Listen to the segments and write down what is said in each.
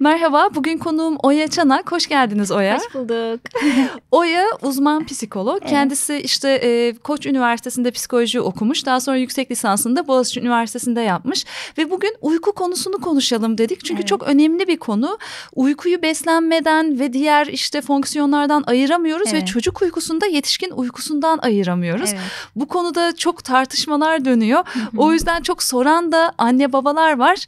Merhaba, bugün konuğum Oya Çanak. Hoş geldiniz Oya. Hoş bulduk. Oya uzman psikolog. Evet. Kendisi işte e, Koç Üniversitesi'nde psikoloji okumuş. Daha sonra yüksek lisansını da Boğaziçi Üniversitesi'nde yapmış. Ve bugün uyku konusunu konuşalım dedik. Çünkü evet. çok önemli bir konu. Uykuyu beslenmeden ve diğer işte fonksiyonlardan ayıramıyoruz evet. ve çocuk uykusunda yetişkin uykusundan ayıramıyoruz. Evet. Bu konuda çok tartışmalar dönüyor. o yüzden çok soran da anne babalar var.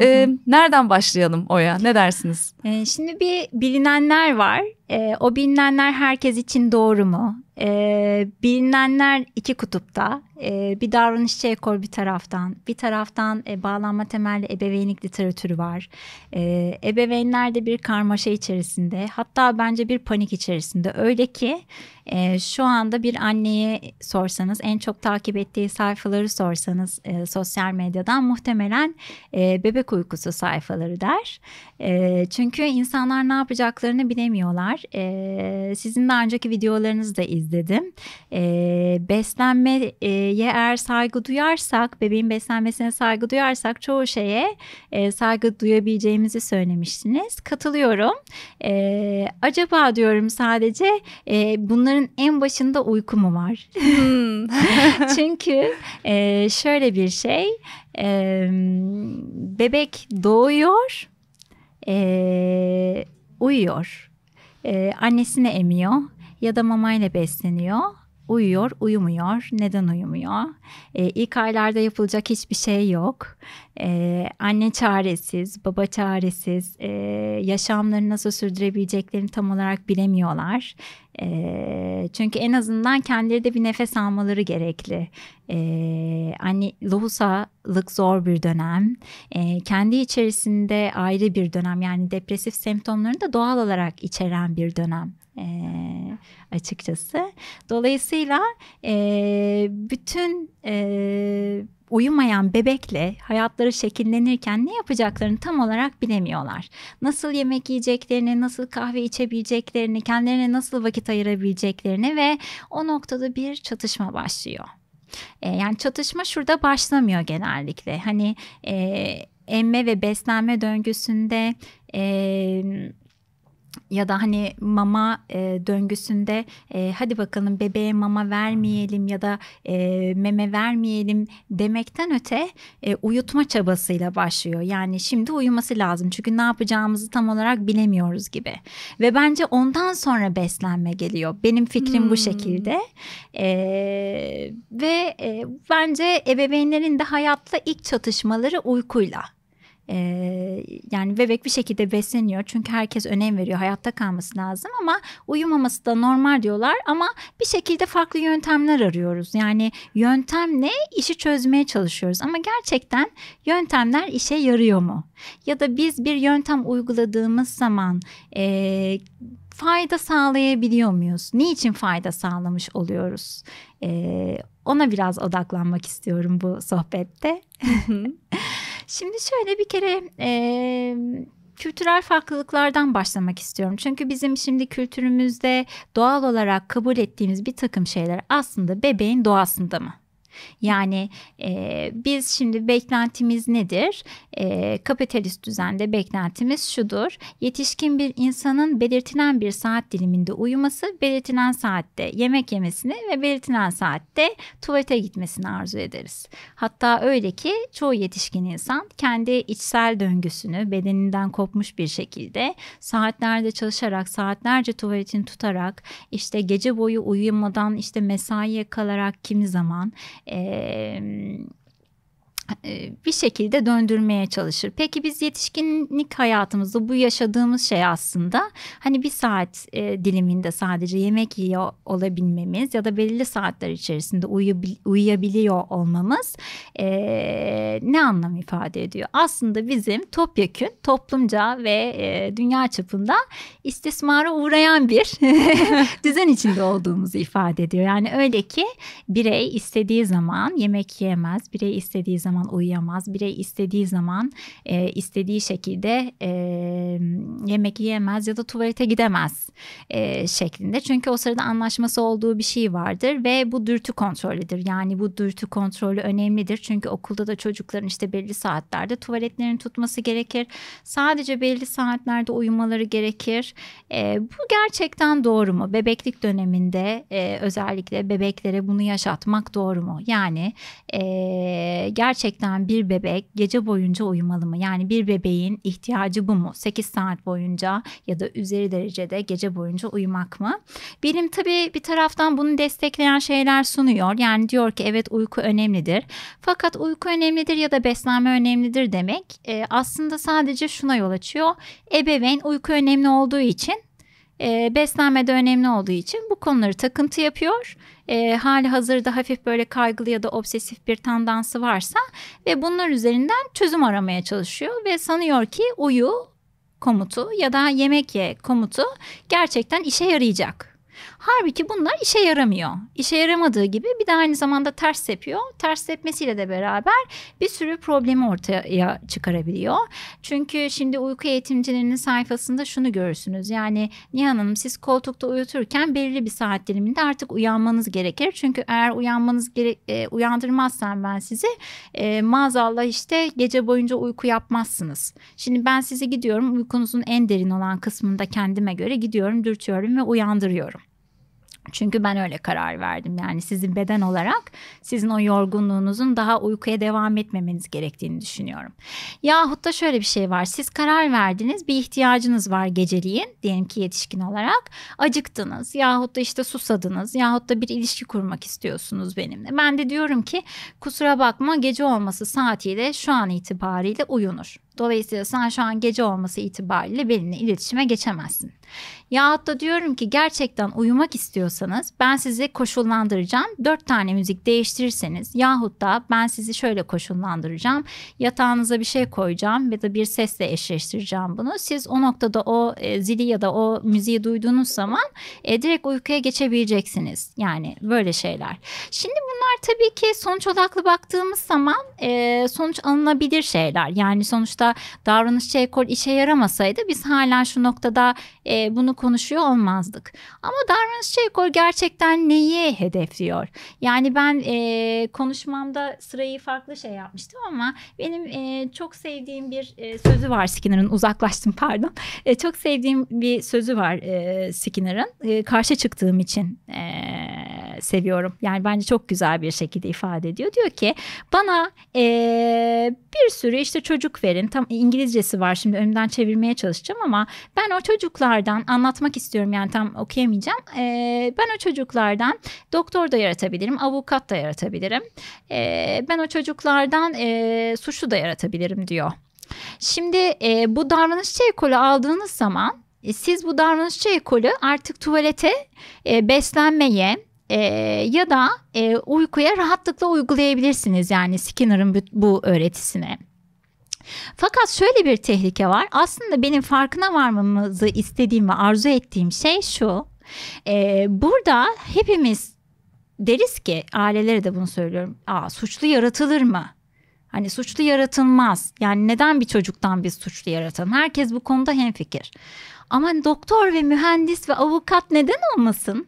E, nereden başlayalım Oya? Neden? dersiniz? Ee, şimdi bir bilinenler var. E, o bilinenler herkes için doğru mu? E, bilinenler iki kutupta. E, bir davranışçı ekol bir taraftan. Bir taraftan e, bağlanma temelli ebeveynlik literatürü var. E, ebeveynler de bir karmaşa içerisinde. Hatta bence bir panik içerisinde. Öyle ki e, şu anda bir anneye sorsanız, en çok takip ettiği sayfaları sorsanız e, sosyal medyadan muhtemelen e, bebek uykusu sayfaları der. E, çünkü insanlar ne yapacaklarını bilemiyorlar. E, sizin daha önceki videolarınızı da izledim. E, beslenmeye eğer saygı duyarsak, bebeğin beslenmesine saygı duyarsak çoğu şeye e, saygı duyabileceğimizi söylemiştiniz. Katılıyorum. E, acaba diyorum sadece e, bunların en başında uyku mu var? Hmm. Çünkü e, şöyle bir şey, e, bebek doğuyor, e, uyuyor e, annesine emiyor ya da mamayla besleniyor uyuyor, uyumuyor, neden uyumuyor? E, ilk aylarda yapılacak hiçbir şey yok. E, anne çaresiz, baba çaresiz, e, yaşamlarını nasıl sürdürebileceklerini tam olarak bilemiyorlar. E, çünkü en azından kendileri de bir nefes almaları gerekli. E, anne lohusalık zor bir dönem. E, kendi içerisinde ayrı bir dönem yani depresif semptomlarını da doğal olarak içeren bir dönem e, açıkçası. Dolayısıyla e, bütün e, uyumayan bebekle hayatları şekillenirken ne yapacaklarını tam olarak bilemiyorlar. Nasıl yemek yiyeceklerini, nasıl kahve içebileceklerini, kendilerine nasıl vakit ayırabileceklerini ve o noktada bir çatışma başlıyor. E, yani çatışma şurada başlamıyor genellikle. Hani e, emme ve beslenme döngüsünde e, ya da hani mama e, döngüsünde e, hadi bakalım bebeğe mama vermeyelim ya da e, meme vermeyelim demekten öte e, uyutma çabasıyla başlıyor. Yani şimdi uyuması lazım çünkü ne yapacağımızı tam olarak bilemiyoruz gibi. Ve bence ondan sonra beslenme geliyor. Benim fikrim hmm. bu şekilde. E, ve e, bence ebeveynlerin de hayatla ilk çatışmaları uykuyla. E, yani bebek bir şekilde besleniyor çünkü herkes önem veriyor hayatta kalması lazım ama uyumaması da normal diyorlar ama bir şekilde farklı yöntemler arıyoruz. Yani yöntemle işi çözmeye çalışıyoruz ama gerçekten yöntemler işe yarıyor mu? Ya da biz bir yöntem uyguladığımız zaman e, fayda sağlayabiliyor muyuz? Niçin fayda sağlamış oluyoruz? E, ona biraz odaklanmak istiyorum bu sohbette. Şimdi şöyle bir kere e, kültürel farklılıklardan başlamak istiyorum. Çünkü bizim şimdi kültürümüzde doğal olarak kabul ettiğimiz bir takım şeyler aslında bebeğin doğasında mı? Yani e, biz şimdi beklentimiz nedir? E, kapitalist düzende beklentimiz şudur. Yetişkin bir insanın belirtilen bir saat diliminde uyuması, belirtilen saatte yemek yemesini ve belirtilen saatte tuvalete gitmesini arzu ederiz. Hatta öyle ki çoğu yetişkin insan kendi içsel döngüsünü bedeninden kopmuş bir şekilde saatlerde çalışarak, saatlerce tuvaletin tutarak, işte gece boyu uyumadan, işte mesaiye kalarak kimi zaman ehm, E, bir şekilde döndürmeye çalışır. Peki biz yetişkinlik hayatımızda bu yaşadığımız şey aslında hani bir saat e, diliminde sadece yemek yiyor olabilmemiz ya da belirli saatler içerisinde uyuyabil uyuyabiliyor olmamız e, ne anlam ifade ediyor? Aslında bizim topyekün toplumca ve e, dünya çapında istismara uğrayan bir düzen içinde olduğumuzu ifade ediyor. Yani öyle ki birey istediği zaman yemek yiyemez, birey istediği zaman zaman uyuyamaz. Birey istediği zaman e, istediği şekilde e, yemek yiyemez ya da tuvalete gidemez e, şeklinde. Çünkü o sırada anlaşması olduğu bir şey vardır ve bu dürtü kontrolüdür. Yani bu dürtü kontrolü önemlidir. Çünkü okulda da çocukların işte belli saatlerde tuvaletlerini tutması gerekir. Sadece belli saatlerde uyumaları gerekir. E, bu gerçekten doğru mu? Bebeklik döneminde e, özellikle bebeklere bunu yaşatmak doğru mu? Yani e, gerçek gerçekten bir bebek gece boyunca uyumalı mı? Yani bir bebeğin ihtiyacı bu mu? 8 saat boyunca ya da üzeri derecede gece boyunca uyumak mı? Bilim tabii bir taraftan bunu destekleyen şeyler sunuyor. Yani diyor ki evet uyku önemlidir. Fakat uyku önemlidir ya da beslenme önemlidir demek e, aslında sadece şuna yol açıyor. Ebeveyn uyku önemli olduğu için e, ee, beslenmede önemli olduğu için bu konuları takıntı yapıyor. E, hali hazırda hafif böyle kaygılı ya da obsesif bir tandansı varsa ve bunlar üzerinden çözüm aramaya çalışıyor ve sanıyor ki uyu komutu ya da yemek ye komutu gerçekten işe yarayacak. Halbuki bunlar işe yaramıyor. İşe yaramadığı gibi bir de aynı zamanda ters yapıyor. Ters tepmesiyle de beraber bir sürü problemi ortaya çıkarabiliyor. Çünkü şimdi uyku eğitimcilerinin sayfasında şunu görürsünüz. Yani Nihan Hanım siz koltukta uyuturken belirli bir saat diliminde artık uyanmanız gerekir. Çünkü eğer uyanmanız gere- e, uyandırmazsam ben sizi e, maazallah işte gece boyunca uyku yapmazsınız. Şimdi ben sizi gidiyorum uykunuzun en derin olan kısmında kendime göre gidiyorum dürtüyorum ve uyandırıyorum. Çünkü ben öyle karar verdim. Yani sizin beden olarak sizin o yorgunluğunuzun daha uykuya devam etmemeniz gerektiğini düşünüyorum. Yahut da şöyle bir şey var. Siz karar verdiniz. Bir ihtiyacınız var geceliğin. Diyelim ki yetişkin olarak. Acıktınız. Yahut da işte susadınız. Yahut da bir ilişki kurmak istiyorsunuz benimle. Ben de diyorum ki kusura bakma gece olması saatiyle şu an itibariyle uyunur. Dolayısıyla sen şu an gece olması itibariyle benimle iletişime geçemezsin. Yahut da diyorum ki gerçekten uyumak istiyorsanız ben sizi koşullandıracağım. Dört tane müzik değiştirirseniz yahut da ben sizi şöyle koşullandıracağım. Yatağınıza bir şey koyacağım ya da bir sesle eşleştireceğim bunu. Siz o noktada o e, zili ya da o müziği duyduğunuz zaman e, direkt uykuya geçebileceksiniz. Yani böyle şeyler. Şimdi bunlar tabii ki sonuç odaklı baktığımız zaman e, sonuç alınabilir şeyler. Yani sonuçta da davranışçı ekol şey, işe yaramasaydı biz hala şu noktada e, bunu konuşuyor olmazdık. Ama davranışçı ekol şey, gerçekten neyi hedefliyor? Yani ben e, konuşmamda sırayı farklı şey yapmıştım ama benim e, çok sevdiğim bir e, sözü var Skinner'ın uzaklaştım pardon. E, çok sevdiğim bir sözü var e, Skinner'ın. E, karşı çıktığım için e, seviyorum. Yani bence çok güzel bir şekilde ifade ediyor. Diyor ki bana e, bir sürü işte çocuk verin. Tam İngilizcesi var şimdi önümden çevirmeye çalışacağım ama ben o çocuklardan anlatmak istiyorum yani tam okuyamayacağım. E, ben o çocuklardan doktor da yaratabilirim, avukat da yaratabilirim. E, ben o çocuklardan e, suçlu da yaratabilirim diyor. Şimdi e, bu davranışçı ekolü aldığınız zaman e, siz bu davranışçı ekolü artık tuvalete, e, beslenmeye, e, ya da e, uykuya rahatlıkla uygulayabilirsiniz yani Skinner'ın bu öğretisine. Fakat şöyle bir tehlike var. Aslında benim farkına varmamızı istediğim ve arzu ettiğim şey şu. E, burada hepimiz deriz ki ailelere de bunu söylüyorum. Aa suçlu yaratılır mı? Hani suçlu yaratılmaz. Yani neden bir çocuktan biz suçlu yaratalım? Herkes bu konuda hemfikir. Ama doktor ve mühendis ve avukat neden olmasın?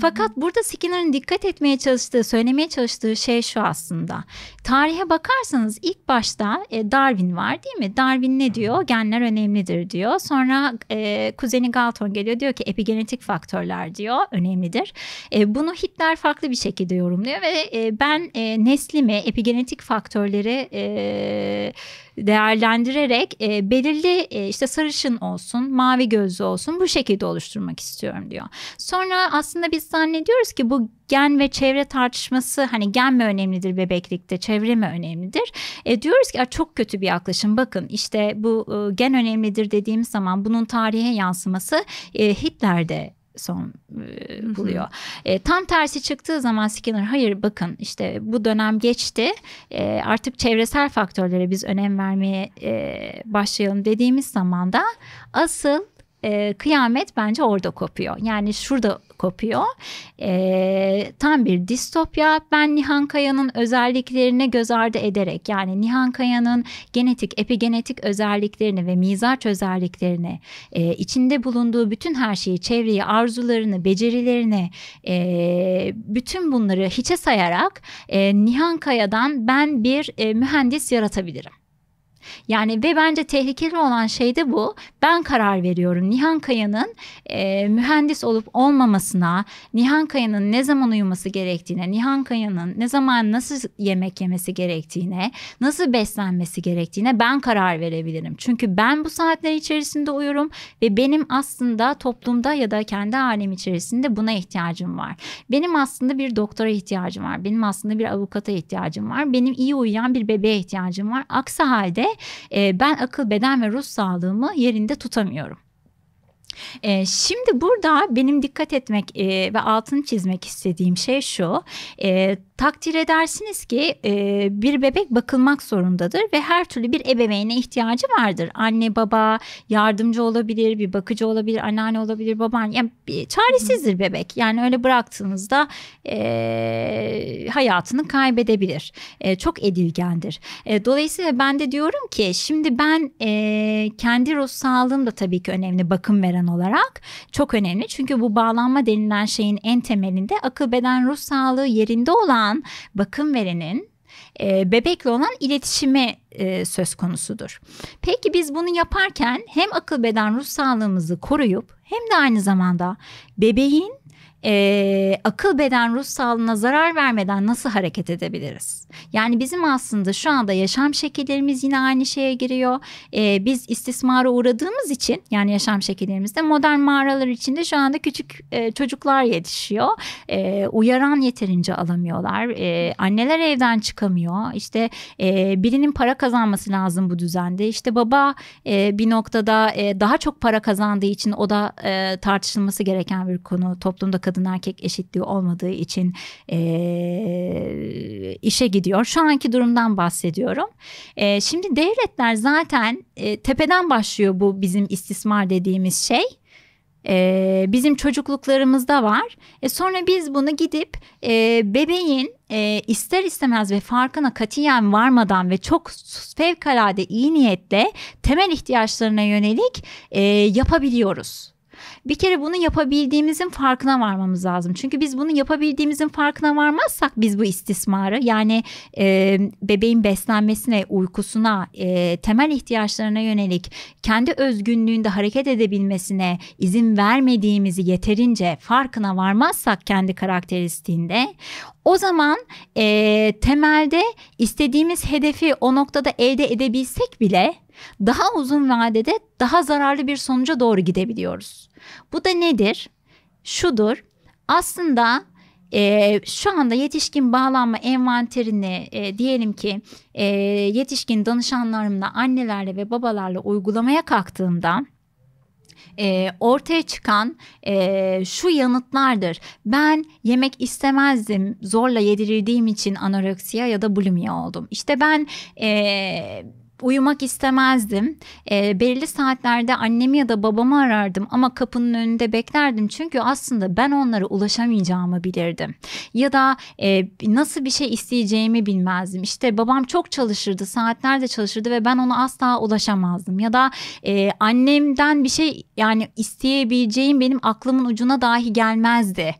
Fakat burada Skinner'ın dikkat etmeye çalıştığı, söylemeye çalıştığı şey şu aslında. Tarihe bakarsanız ilk başta e, Darwin var değil mi? Darwin ne diyor? Genler önemlidir diyor. Sonra e, kuzeni Galton geliyor diyor ki epigenetik faktörler diyor önemlidir. E, bunu Hitler farklı bir şekilde yorumluyor ve e, ben e, neslimi epigenetik faktörleri... E, değerlendirerek e, belirli e, işte sarışın olsun, mavi gözlü olsun bu şekilde oluşturmak istiyorum diyor. Sonra aslında biz zannediyoruz ki bu gen ve çevre tartışması hani gen mi önemlidir bebeklikte, çevre mi önemlidir? E, diyoruz ki çok kötü bir yaklaşım. Bakın işte bu e, gen önemlidir dediğimiz zaman bunun tarihe yansıması e, Hitler'de son e, buluyor. E, tam tersi çıktığı zaman Skinner hayır bakın işte bu dönem geçti e, artık çevresel faktörlere biz önem vermeye e, başlayalım dediğimiz zaman da asıl e, kıyamet bence orada kopuyor. Yani şurada kopuyor. E, tam bir distopya. Ben Nihan Kaya'nın özelliklerine göz ardı ederek yani Nihan Kaya'nın genetik, epigenetik özelliklerini ve mizaç özelliklerini e, içinde bulunduğu bütün her şeyi, çevreyi, arzularını, becerilerini e, bütün bunları hiçe sayarak e, Nihan Kaya'dan ben bir e, mühendis yaratabilirim. Yani ve bence tehlikeli olan şey de bu. Ben karar veriyorum. Nihan Kaya'nın e, mühendis olup olmamasına, Nihan Kaya'nın ne zaman uyuması gerektiğine, Nihan Kaya'nın ne zaman nasıl yemek yemesi gerektiğine, nasıl beslenmesi gerektiğine ben karar verebilirim. Çünkü ben bu saatler içerisinde uyurum ve benim aslında toplumda ya da kendi alem içerisinde buna ihtiyacım var. Benim aslında bir doktora ihtiyacım var. Benim aslında bir avukata ihtiyacım var. Benim iyi uyuyan bir bebeğe ihtiyacım var. Aksi halde e, ben akıl, beden ve ruh sağlığımı yerinde tutamıyorum. E, şimdi burada benim dikkat etmek e, ve altını çizmek istediğim şey şu. E, Takdir edersiniz ki e, bir bebek bakılmak zorundadır ve her türlü bir ebeveyne ihtiyacı vardır. Anne baba yardımcı olabilir, bir bakıcı olabilir, anneanne olabilir, baban. Yani bir çaresizdir bebek. Yani öyle bıraktığınızda e, hayatını kaybedebilir. E, çok edilgendir. E, dolayısıyla ben de diyorum ki şimdi ben e, kendi ruh sağlığım da tabii ki önemli bakım veren olarak çok önemli. Çünkü bu bağlanma denilen şeyin en temelinde akıl beden ruh sağlığı yerinde olan olan bakım verenin e, bebekle olan iletişimi e, söz konusudur. Peki biz bunu yaparken hem akıl beden ruh sağlığımızı koruyup hem de aynı zamanda bebeğin e, akıl beden ruh sağlığına zarar vermeden nasıl hareket edebiliriz? Yani bizim aslında şu anda yaşam şekillerimiz yine aynı şeye giriyor. E, biz istismara uğradığımız için yani yaşam şekillerimizde modern mağaralar içinde şu anda küçük e, çocuklar yetişiyor. E, uyaran yeterince alamıyorlar. E, anneler evden çıkamıyor. İşte e, birinin para kazanması lazım bu düzende. İşte baba e, bir noktada e, daha çok para kazandığı için o da e, tartışılması gereken bir konu toplumda kadın erkek eşitliği olmadığı için e, işe gidiyor. Şu anki durumdan bahsediyorum. E, şimdi devletler zaten e, tepeden başlıyor bu bizim istismar dediğimiz şey. Ee, bizim çocukluklarımızda var. E sonra biz bunu gidip e, bebeğin e, ister istemez ve farkına katiyen varmadan ve çok fevkalade iyi niyetle temel ihtiyaçlarına yönelik e, yapabiliyoruz. Bir kere bunu yapabildiğimizin farkına varmamız lazım. Çünkü biz bunu yapabildiğimizin farkına varmazsak biz bu istismarı yani e, bebeğin beslenmesine, uykusuna, e, temel ihtiyaçlarına yönelik kendi özgünlüğünde hareket edebilmesine izin vermediğimizi yeterince farkına varmazsak kendi karakteristiğinde o zaman e, temelde istediğimiz hedefi o noktada elde edebilsek bile daha uzun vadede daha zararlı bir sonuca doğru gidebiliyoruz. Bu da nedir? Şudur. Aslında e, şu anda yetişkin bağlanma envanterini e, diyelim ki e, yetişkin danışanlarımla annelerle ve babalarla uygulamaya kalktığımda e, ortaya çıkan e, şu yanıtlardır. Ben yemek istemezdim zorla yedirildiğim için anoreksiya ya da bulimiye oldum. İşte ben e, uyumak istemezdim. E, belirli saatlerde annemi ya da babamı arardım ama kapının önünde beklerdim. Çünkü aslında ben onlara ulaşamayacağımı bilirdim. Ya da e, nasıl bir şey isteyeceğimi bilmezdim. İşte babam çok çalışırdı, saatlerde çalışırdı ve ben ona asla ulaşamazdım. Ya da e, annemden bir şey yani isteyebileceğim benim aklımın ucuna dahi gelmezdi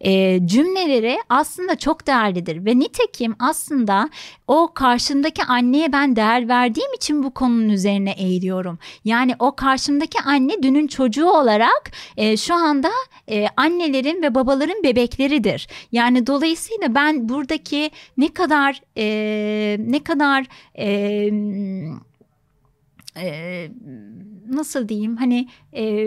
e, cümleleri aslında çok değerlidir ve nitekim aslında o karşımdaki anneye ben değer verdiğim için bu konunun üzerine eğiliyorum. Yani o karşımdaki anne dünün çocuğu olarak e, şu anda e, annelerin ve babaların bebekleridir. Yani dolayısıyla ben buradaki ne kadar e, ne kadar e, e, nasıl diyeyim hani e,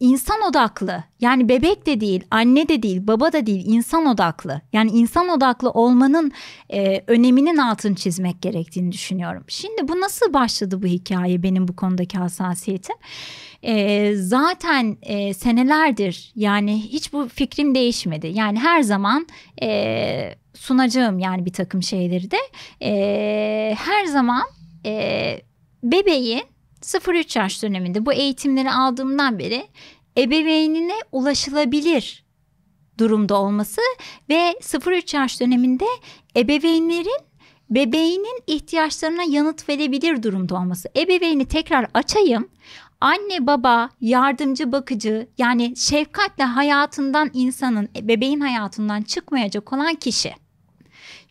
insan odaklı yani bebek de değil anne de değil baba da değil insan odaklı yani insan odaklı olmanın e, öneminin altını çizmek gerektiğini düşünüyorum. Şimdi bu nasıl başladı bu hikaye benim bu konudaki hassasiyetim? E, zaten e, senelerdir yani hiç bu fikrim değişmedi yani her zaman... E, sunacağım yani bir takım şeyleri de e, her zaman e, bebeğin 0-3 yaş döneminde bu eğitimleri aldığımdan beri ebeveynine ulaşılabilir durumda olması ve 0-3 yaş döneminde ebeveynlerin bebeğinin ihtiyaçlarına yanıt verebilir durumda olması. Ebeveyni tekrar açayım. Anne baba yardımcı bakıcı yani şefkatle hayatından insanın bebeğin hayatından çıkmayacak olan kişi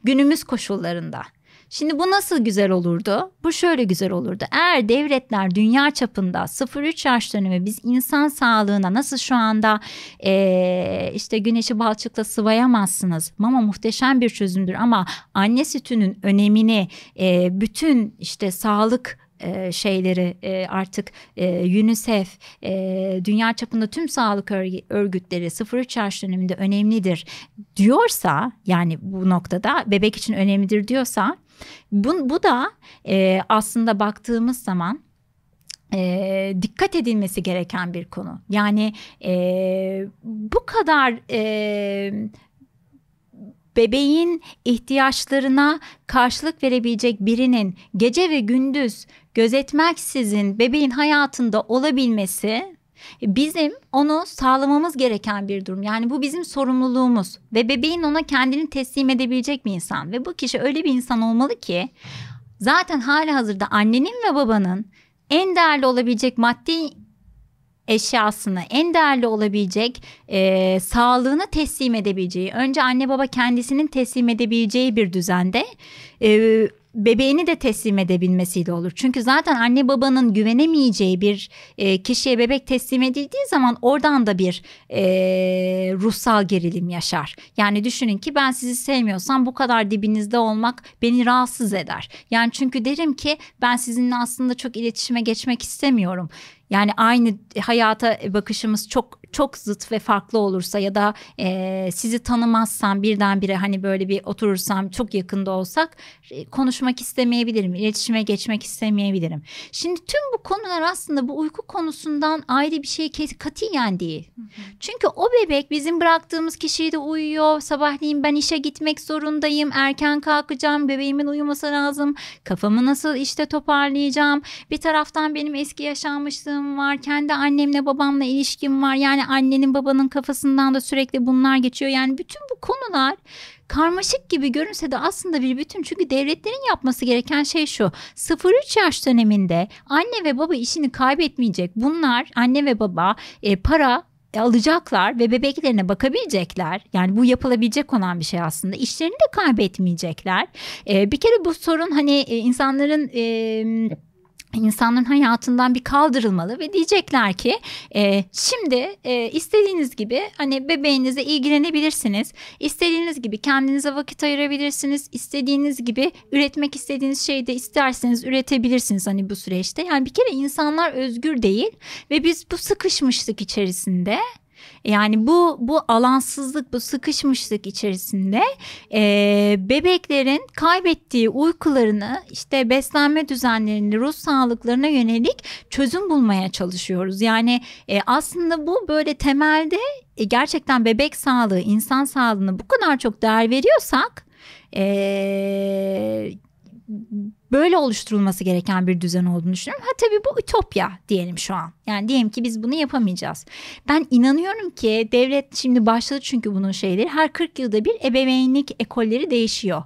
günümüz koşullarında Şimdi bu nasıl güzel olurdu? Bu şöyle güzel olurdu. Eğer devletler dünya çapında 0-3 yaş dönemi biz insan sağlığına nasıl şu anda e, işte güneşi balçıkla sıvayamazsınız. Mama muhteşem bir çözümdür ama anne sütünün önemini e, bütün işte sağlık e, şeyleri e, artık e, UNICEF e, dünya çapında tüm sağlık örgütleri 0-3 yaş döneminde önemlidir diyorsa yani bu noktada bebek için önemlidir diyorsa bu, bu da e, aslında baktığımız zaman e, dikkat edilmesi gereken bir konu. Yani e, bu kadar e, bebeğin ihtiyaçlarına karşılık verebilecek birinin gece ve gündüz gözetmeksizin bebeğin hayatında olabilmesi Bizim onu sağlamamız gereken bir durum. Yani bu bizim sorumluluğumuz ve bebeğin ona kendini teslim edebilecek bir insan ve bu kişi öyle bir insan olmalı ki zaten hali hazırda annenin ve babanın en değerli olabilecek maddi eşyasını en değerli olabilecek e, sağlığını teslim edebileceği önce anne baba kendisinin teslim edebileceği bir düzende e, bebeğini de teslim edebilmesiyle olur. Çünkü zaten anne babanın güvenemeyeceği bir e, kişiye bebek teslim edildiği zaman oradan da bir e, ruhsal gerilim yaşar. Yani düşünün ki ben sizi sevmiyorsam bu kadar dibinizde olmak beni rahatsız eder. Yani çünkü derim ki ben sizinle aslında çok iletişime geçmek istemiyorum. Yani aynı hayata bakışımız çok çok zıt ve farklı olursa ya da e, sizi tanımazsam birdenbire hani böyle bir oturursam çok yakında olsak e, konuşmak istemeyebilirim, iletişime geçmek istemeyebilirim. Şimdi tüm bu konular aslında bu uyku konusundan ayrı bir şey katiyen değil. Hı hı. Çünkü o bebek bizim bıraktığımız kişiyi de uyuyor. Sabahleyin ben işe gitmek zorundayım, erken kalkacağım, bebeğimin uyuması lazım. Kafamı nasıl işte toparlayacağım. Bir taraftan benim eski yaşanmışlığım tanıdığım var. Kendi annemle babamla ilişkim var. Yani annenin babanın kafasından da sürekli bunlar geçiyor. Yani bütün bu konular karmaşık gibi görünse de aslında bir bütün. Çünkü devletlerin yapması gereken şey şu. 0-3 yaş döneminde anne ve baba işini kaybetmeyecek. Bunlar anne ve baba e, para alacaklar ve bebeklerine bakabilecekler. Yani bu yapılabilecek olan bir şey aslında. İşlerini de kaybetmeyecekler. Ee, bir kere bu sorun hani e, insanların e, insanların hayatından bir kaldırılmalı ve diyecekler ki e, şimdi e, istediğiniz gibi hani bebeğinize ilgilenebilirsiniz. İstediğiniz gibi kendinize vakit ayırabilirsiniz. İstediğiniz gibi üretmek istediğiniz şeyi de isterseniz üretebilirsiniz hani bu süreçte. Yani bir kere insanlar özgür değil ve biz bu sıkışmışlık içerisinde yani bu bu alansızlık, bu sıkışmışlık içerisinde e, bebeklerin kaybettiği uykularını işte beslenme düzenlerini, ruh sağlıklarına yönelik çözüm bulmaya çalışıyoruz. Yani e, aslında bu böyle temelde e, gerçekten bebek sağlığı, insan sağlığına bu kadar çok değer veriyorsak e, böyle oluşturulması gereken bir düzen olduğunu düşünüyorum. Ha tabii bu ütopya diyelim şu an. Yani diyelim ki biz bunu yapamayacağız. Ben inanıyorum ki devlet şimdi başladı çünkü bunun şeyleri. Her 40 yılda bir ebeveynlik ekolleri değişiyor.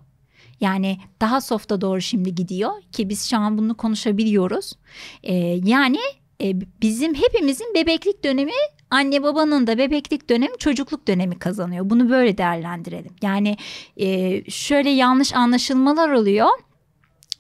Yani daha softa doğru şimdi gidiyor ki biz şu an bunu konuşabiliyoruz. Ee, yani e, bizim hepimizin bebeklik dönemi anne babanın da bebeklik dönemi çocukluk dönemi kazanıyor. Bunu böyle değerlendirelim. Yani e, şöyle yanlış anlaşılmalar oluyor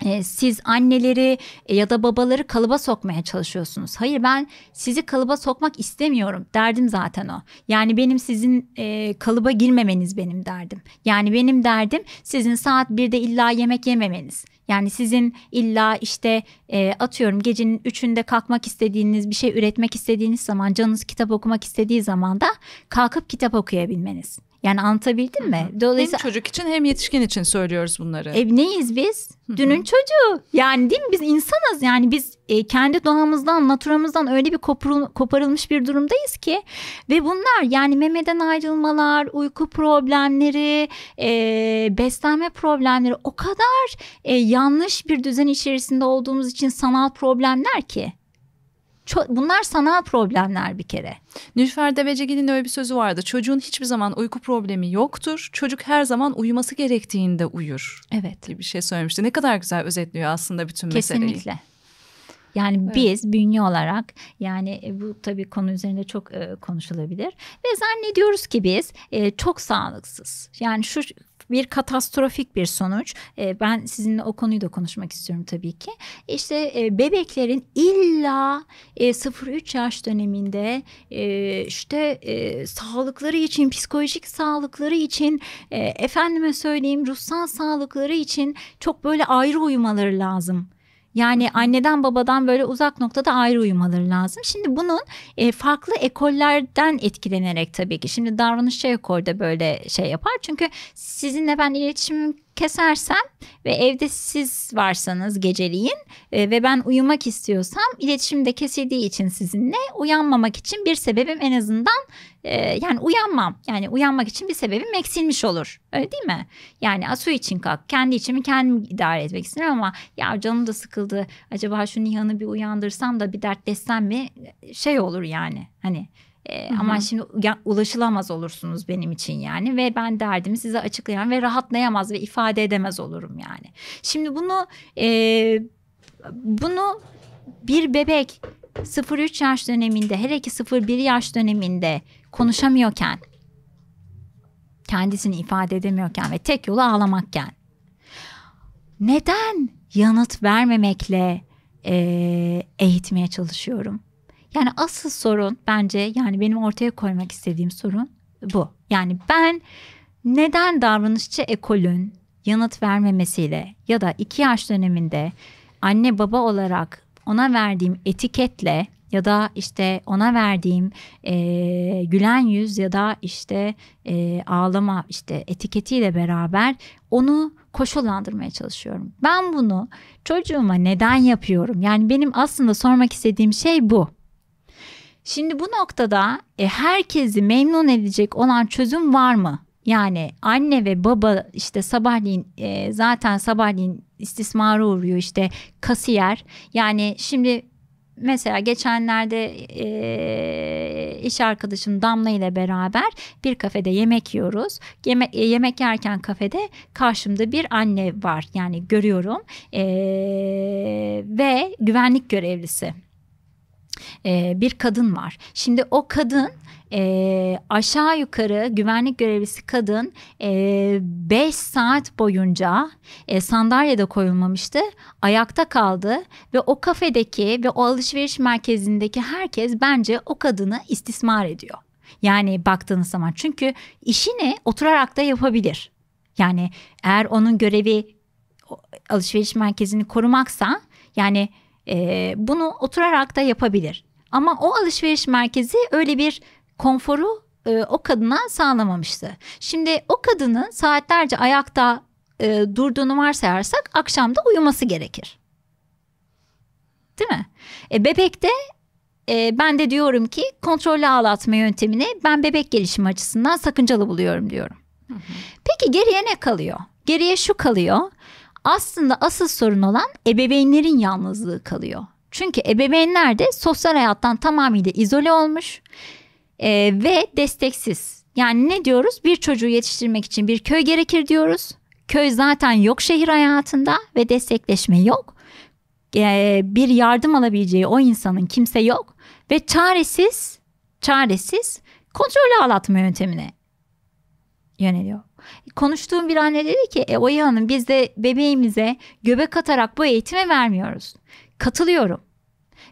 ee, siz anneleri e, ya da babaları kalıba sokmaya çalışıyorsunuz. Hayır ben sizi kalıba sokmak istemiyorum. Derdim zaten o. Yani benim sizin e, kalıba girmemeniz benim derdim. Yani benim derdim sizin saat 1'de illa yemek yememeniz. Yani sizin illa işte e, atıyorum gecenin üçünde kalkmak istediğiniz bir şey üretmek istediğiniz zaman canınız kitap okumak istediği zaman da kalkıp kitap okuyabilmeniz. Yani anlatabildim mi? Dolayısıyla hem çocuk için hem yetişkin için söylüyoruz bunları. E, neyiz biz? Dünün çocuğu. Yani değil mi? Biz insanız. Yani biz e, kendi doğamızdan, naturamızdan öyle bir koparıl, koparılmış bir durumdayız ki ve bunlar yani memeden ayrılmalar, uyku problemleri, e, beslenme problemleri o kadar e, yanlış bir düzen içerisinde olduğumuz için sanal problemler ki bunlar sanal problemler bir kere. Nilüfer Devecegi'nin öyle bir sözü vardı. Çocuğun hiçbir zaman uyku problemi yoktur. Çocuk her zaman uyuması gerektiğinde uyur. Evet. Gibi bir şey söylemişti. Ne kadar güzel özetliyor aslında bütün meseleyi. Kesinlikle. Yani evet. biz bünye olarak yani e, bu tabii konu üzerinde çok e, konuşulabilir ve zannediyoruz ki biz e, çok sağlıksız. Yani şu bir katastrofik bir sonuç. E, ben sizinle o konuyu da konuşmak istiyorum tabii ki. İşte e, bebeklerin illa e, 0-3 yaş döneminde e, işte e, sağlıkları için, psikolojik sağlıkları için, e, efendime söyleyeyim ruhsal sağlıkları için çok böyle ayrı uyumaları lazım yani anneden babadan böyle uzak noktada ayrı uyumaları lazım. Şimdi bunun e, farklı ekollerden etkilenerek tabii ki. Şimdi davranışçı şey ekolde böyle şey yapar. Çünkü sizinle ben iletişim kesersem ve evde siz varsanız geceliğin e, ve ben uyumak istiyorsam iletişimde kesildiği için sizinle uyanmamak için bir sebebim en azından e, yani uyanmam. Yani uyanmak için bir sebebim eksilmiş olur. Öyle değil mi? Yani su için kalk. Kendi içimi kendim idare etmek istiyorum ama ya canım da sıkıldı. Acaba şu Nihan'ı bir uyandırsam da bir dertleşsem mi? Şey olur yani. Hani e, Hı-hı. ama şimdi ulaşılamaz olursunuz benim için yani ve ben derdimi size açıklayan ve rahatlayamaz ve ifade edemez olurum yani. Şimdi bunu e, bunu bir bebek 0-3 yaş döneminde hele ki 0-1 yaş döneminde konuşamıyorken kendisini ifade edemiyorken ve tek yolu ağlamakken neden yanıt vermemekle e, eğitmeye çalışıyorum? Yani asıl sorun bence yani benim ortaya koymak istediğim sorun bu. Yani ben neden davranışçı ekolün yanıt vermemesiyle ya da iki yaş döneminde anne baba olarak ona verdiğim etiketle ya da işte ona verdiğim e, gülen yüz ya da işte e, ağlama işte etiketiyle beraber onu koşullandırmaya çalışıyorum. Ben bunu çocuğuma neden yapıyorum? Yani benim aslında sormak istediğim şey bu. Şimdi bu noktada e, herkesi memnun edecek olan çözüm var mı? Yani anne ve baba işte sabahleyin e, zaten sabahleyin istismara uğruyor işte kasiyer. Yani şimdi mesela geçenlerde e, iş arkadaşım Damla ile beraber bir kafede yemek yiyoruz. Yeme, e, yemek yerken kafede karşımda bir anne var yani görüyorum e, ve güvenlik görevlisi e, bir kadın var. Şimdi o kadın e, aşağı yukarı güvenlik görevlisi kadın 5 e, beş saat boyunca e, sandalyede koyulmamıştı. Ayakta kaldı ve o kafedeki ve o alışveriş merkezindeki herkes bence o kadını istismar ediyor. Yani baktığınız zaman çünkü işini oturarak da yapabilir. Yani eğer onun görevi alışveriş merkezini korumaksa yani e, bunu oturarak da yapabilir. Ama o alışveriş merkezi öyle bir konforu e, o kadına sağlamamıştı. Şimdi o kadının saatlerce ayakta e, durduğunu varsayarsak akşam da uyuması gerekir. Değil mi? E, bebekte e, ben de diyorum ki kontrollü ağlatma yöntemini ben bebek gelişimi açısından sakıncalı buluyorum diyorum. Hı hı. Peki geriye ne kalıyor? Geriye şu kalıyor aslında asıl sorun olan ebeveynlerin yalnızlığı kalıyor. Çünkü ebeveynler de sosyal hayattan tamamıyla izole olmuş e, ve desteksiz. Yani ne diyoruz? Bir çocuğu yetiştirmek için bir köy gerekir diyoruz. Köy zaten yok şehir hayatında ve destekleşme yok. E, bir yardım alabileceği o insanın kimse yok ve çaresiz, çaresiz kontrolü ağlatma yöntemine yöneliyor konuştuğum bir anne dedi ki e, Oya Hanım biz de bebeğimize göbek atarak bu eğitimi vermiyoruz. Katılıyorum.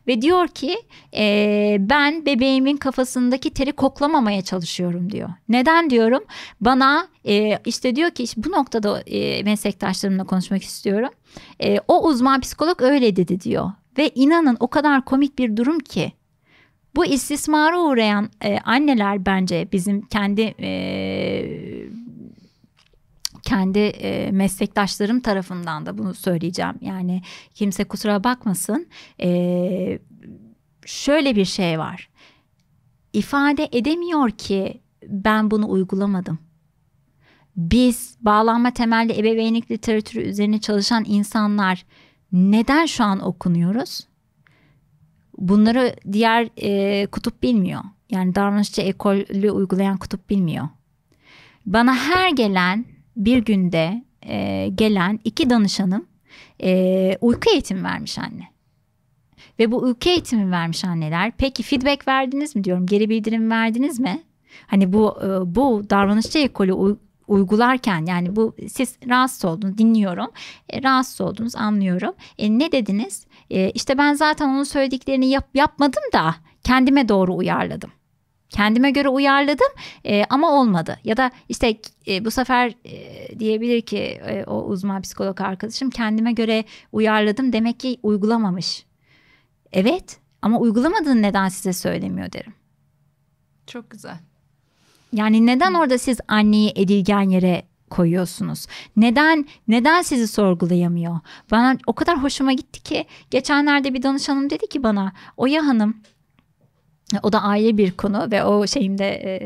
Ve diyor ki e, ben bebeğimin kafasındaki teri koklamamaya çalışıyorum diyor. Neden diyorum? Bana e, işte diyor ki bu noktada e, meslektaşlarımla konuşmak istiyorum. E, o uzman psikolog öyle dedi diyor. Ve inanın o kadar komik bir durum ki bu istismara uğrayan e, anneler bence bizim kendi e, kendi e, meslektaşlarım tarafından da bunu söyleyeceğim. Yani kimse kusura bakmasın. E, şöyle bir şey var. İfade edemiyor ki ben bunu uygulamadım. Biz bağlanma temelli ebeveynlik literatürü üzerine çalışan insanlar neden şu an okunuyoruz? Bunları diğer e, kutup bilmiyor. Yani davranışçı ekolü uygulayan kutup bilmiyor. Bana her gelen bir günde e, gelen iki danışanım e, uyku eğitimi vermiş anne. Ve bu uyku eğitimi vermiş anneler peki feedback verdiniz mi diyorum geri bildirim verdiniz mi? Hani bu e, bu davranışçı ekolü uy, uygularken yani bu siz rahatsız oldunuz dinliyorum e, rahatsız oldunuz anlıyorum e, ne dediniz e, işte ben zaten onun söylediklerini yap, yapmadım da kendime doğru uyarladım kendime göre uyarladım e, ama olmadı ya da işte e, bu sefer e, diyebilir ki e, o uzman psikolog arkadaşım kendime göre uyarladım demek ki uygulamamış. Evet ama uygulamadığını neden size söylemiyor derim. Çok güzel. Yani neden orada siz anneyi edilgen yere koyuyorsunuz? Neden neden sizi sorgulayamıyor? Bana o kadar hoşuma gitti ki geçenlerde bir danışanım dedi ki bana Oya Hanım o da ayrı bir konu ve o şeyimde e,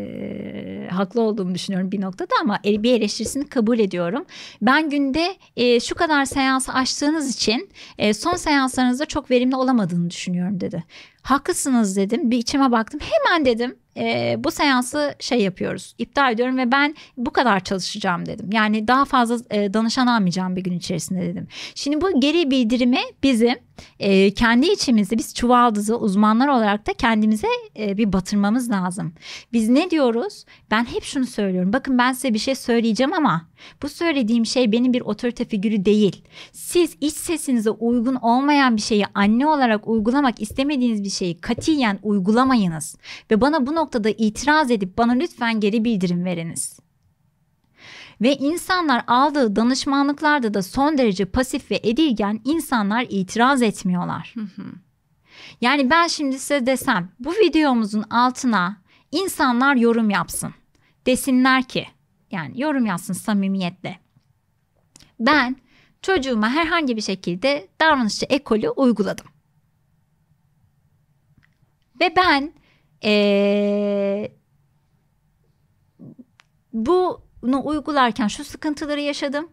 haklı olduğumu düşünüyorum bir noktada ama bir eleştirisini kabul ediyorum. Ben günde e, şu kadar seans açtığınız için e, son seanslarınızda çok verimli olamadığını düşünüyorum dedi. Haklısınız dedim bir içime baktım hemen dedim e, bu seansı şey yapıyoruz iptal ediyorum ve ben bu kadar çalışacağım dedim. Yani daha fazla e, danışan almayacağım bir gün içerisinde dedim. Şimdi bu geri bildirimi bizim e, kendi içimizde biz çuvaldızı uzmanlar olarak da kendimize e, bir batırmamız lazım. Biz ne diyoruz? Ben hep şunu söylüyorum. Bakın ben size bir şey söyleyeceğim ama bu söylediğim şey benim bir otorite figürü değil. Siz iç sesinize uygun olmayan bir şeyi anne olarak uygulamak istemediğiniz bir şeyi katiyen uygulamayınız. Ve bana bunu noktada itiraz edip bana lütfen geri bildirim veriniz. Ve insanlar aldığı danışmanlıklarda da son derece pasif ve edilgen insanlar itiraz etmiyorlar. yani ben şimdi size desem bu videomuzun altına insanlar yorum yapsın. Desinler ki yani yorum yazsın samimiyetle. Ben çocuğuma herhangi bir şekilde davranışçı ekolü uyguladım. Ve ben ee, bunu uygularken şu sıkıntıları yaşadım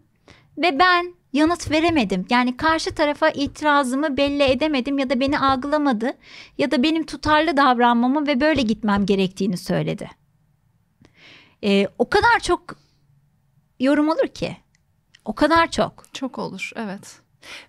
ve ben yanıt veremedim. Yani karşı tarafa itirazımı belli edemedim ya da beni algılamadı ya da benim tutarlı davranmamı ve böyle gitmem gerektiğini söyledi. Ee, o kadar çok yorum olur ki. O kadar çok. Çok olur evet.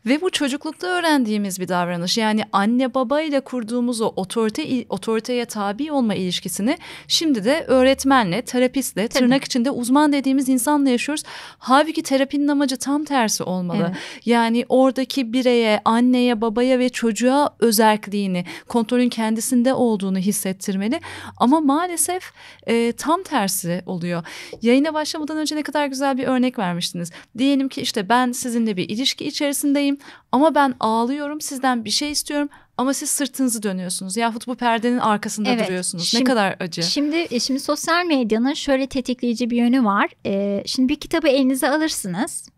Ve bu çocuklukta öğrendiğimiz bir davranış. Yani anne baba ile kurduğumuz o otorite otoriteye tabi olma ilişkisini şimdi de öğretmenle, terapistle, Tabii. tırnak içinde uzman dediğimiz insanla yaşıyoruz. Halbuki terapinin amacı tam tersi olmalı. Evet. Yani oradaki bireye, anneye, babaya ve çocuğa özerkliğini, kontrolün kendisinde olduğunu hissettirmeli. Ama maalesef e, tam tersi oluyor. Yayına başlamadan önce ne kadar güzel bir örnek vermiştiniz. Diyelim ki işte ben sizinle bir ilişki içerisinde içerisindeyim ama ben ağlıyorum sizden bir şey istiyorum ama siz sırtınızı dönüyorsunuz yahut bu perdenin arkasında evet, duruyorsunuz. Şimdi, ne kadar acı. Şimdi şimdi sosyal medyanın şöyle tetikleyici bir yönü var. Ee, şimdi bir kitabı elinize alırsınız.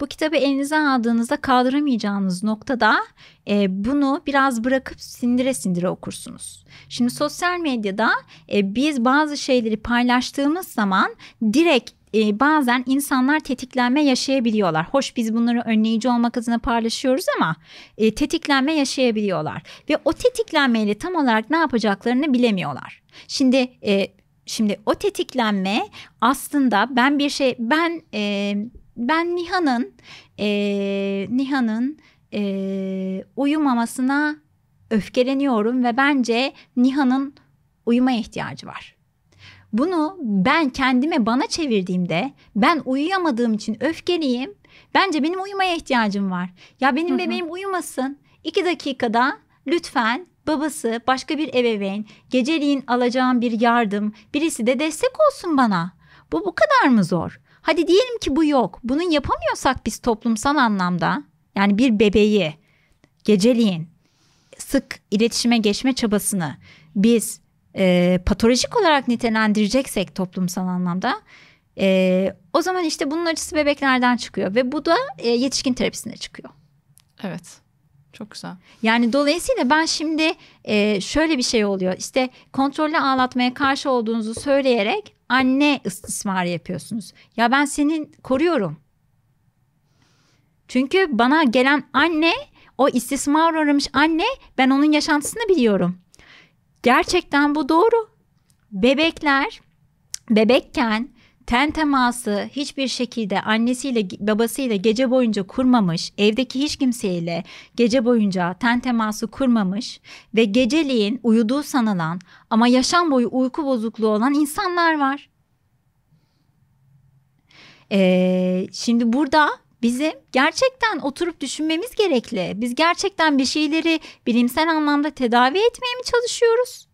Bu kitabı elinize aldığınızda kaldıramayacağınız noktada e, bunu biraz bırakıp sindire sindire okursunuz. Şimdi sosyal medyada e, biz bazı şeyleri paylaştığımız zaman direkt e, bazen insanlar tetiklenme yaşayabiliyorlar. Hoş biz bunları önleyici olmak adına paylaşıyoruz ama e, tetiklenme yaşayabiliyorlar ve o tetiklenmeyle tam olarak ne yapacaklarını bilemiyorlar. Şimdi e, şimdi o tetiklenme aslında ben bir şey ben e, ben Nihan'ın e, Nihan'ın e, uyumamasına öfkeleniyorum ve bence Nihan'ın uyuma ihtiyacı var. Bunu ben kendime bana çevirdiğimde ben uyuyamadığım için öfkeliyim. Bence benim uyumaya ihtiyacım var. Ya benim bebeğim uyumasın. İki dakikada lütfen babası başka bir ebeveyn geceliğin alacağım bir yardım birisi de destek olsun bana. Bu bu kadar mı zor? Hadi diyelim ki bu yok. Bunu yapamıyorsak biz toplumsal anlamda yani bir bebeği geceliğin sık iletişime geçme çabasını biz e, patolojik olarak nitelendireceksek toplumsal anlamda e, o zaman işte bunun acısı bebeklerden çıkıyor ve bu da e, yetişkin terapisine çıkıyor. Evet. Çok güzel. Yani dolayısıyla ben şimdi e, şöyle bir şey oluyor. İşte kontrollü ağlatmaya karşı olduğunuzu söyleyerek anne istismarı yapıyorsunuz. Ya ben seni koruyorum. Çünkü bana gelen anne o istismar uğramış anne ben onun yaşantısını biliyorum. Gerçekten bu doğru. Bebekler bebekken ten teması hiçbir şekilde annesiyle babasıyla gece boyunca kurmamış, evdeki hiç kimseyle gece boyunca ten teması kurmamış ve geceliğin uyuduğu sanılan ama yaşam boyu uyku bozukluğu olan insanlar var. Ee, şimdi burada bizim gerçekten oturup düşünmemiz gerekli. Biz gerçekten bir şeyleri bilimsel anlamda tedavi etmeye mi çalışıyoruz?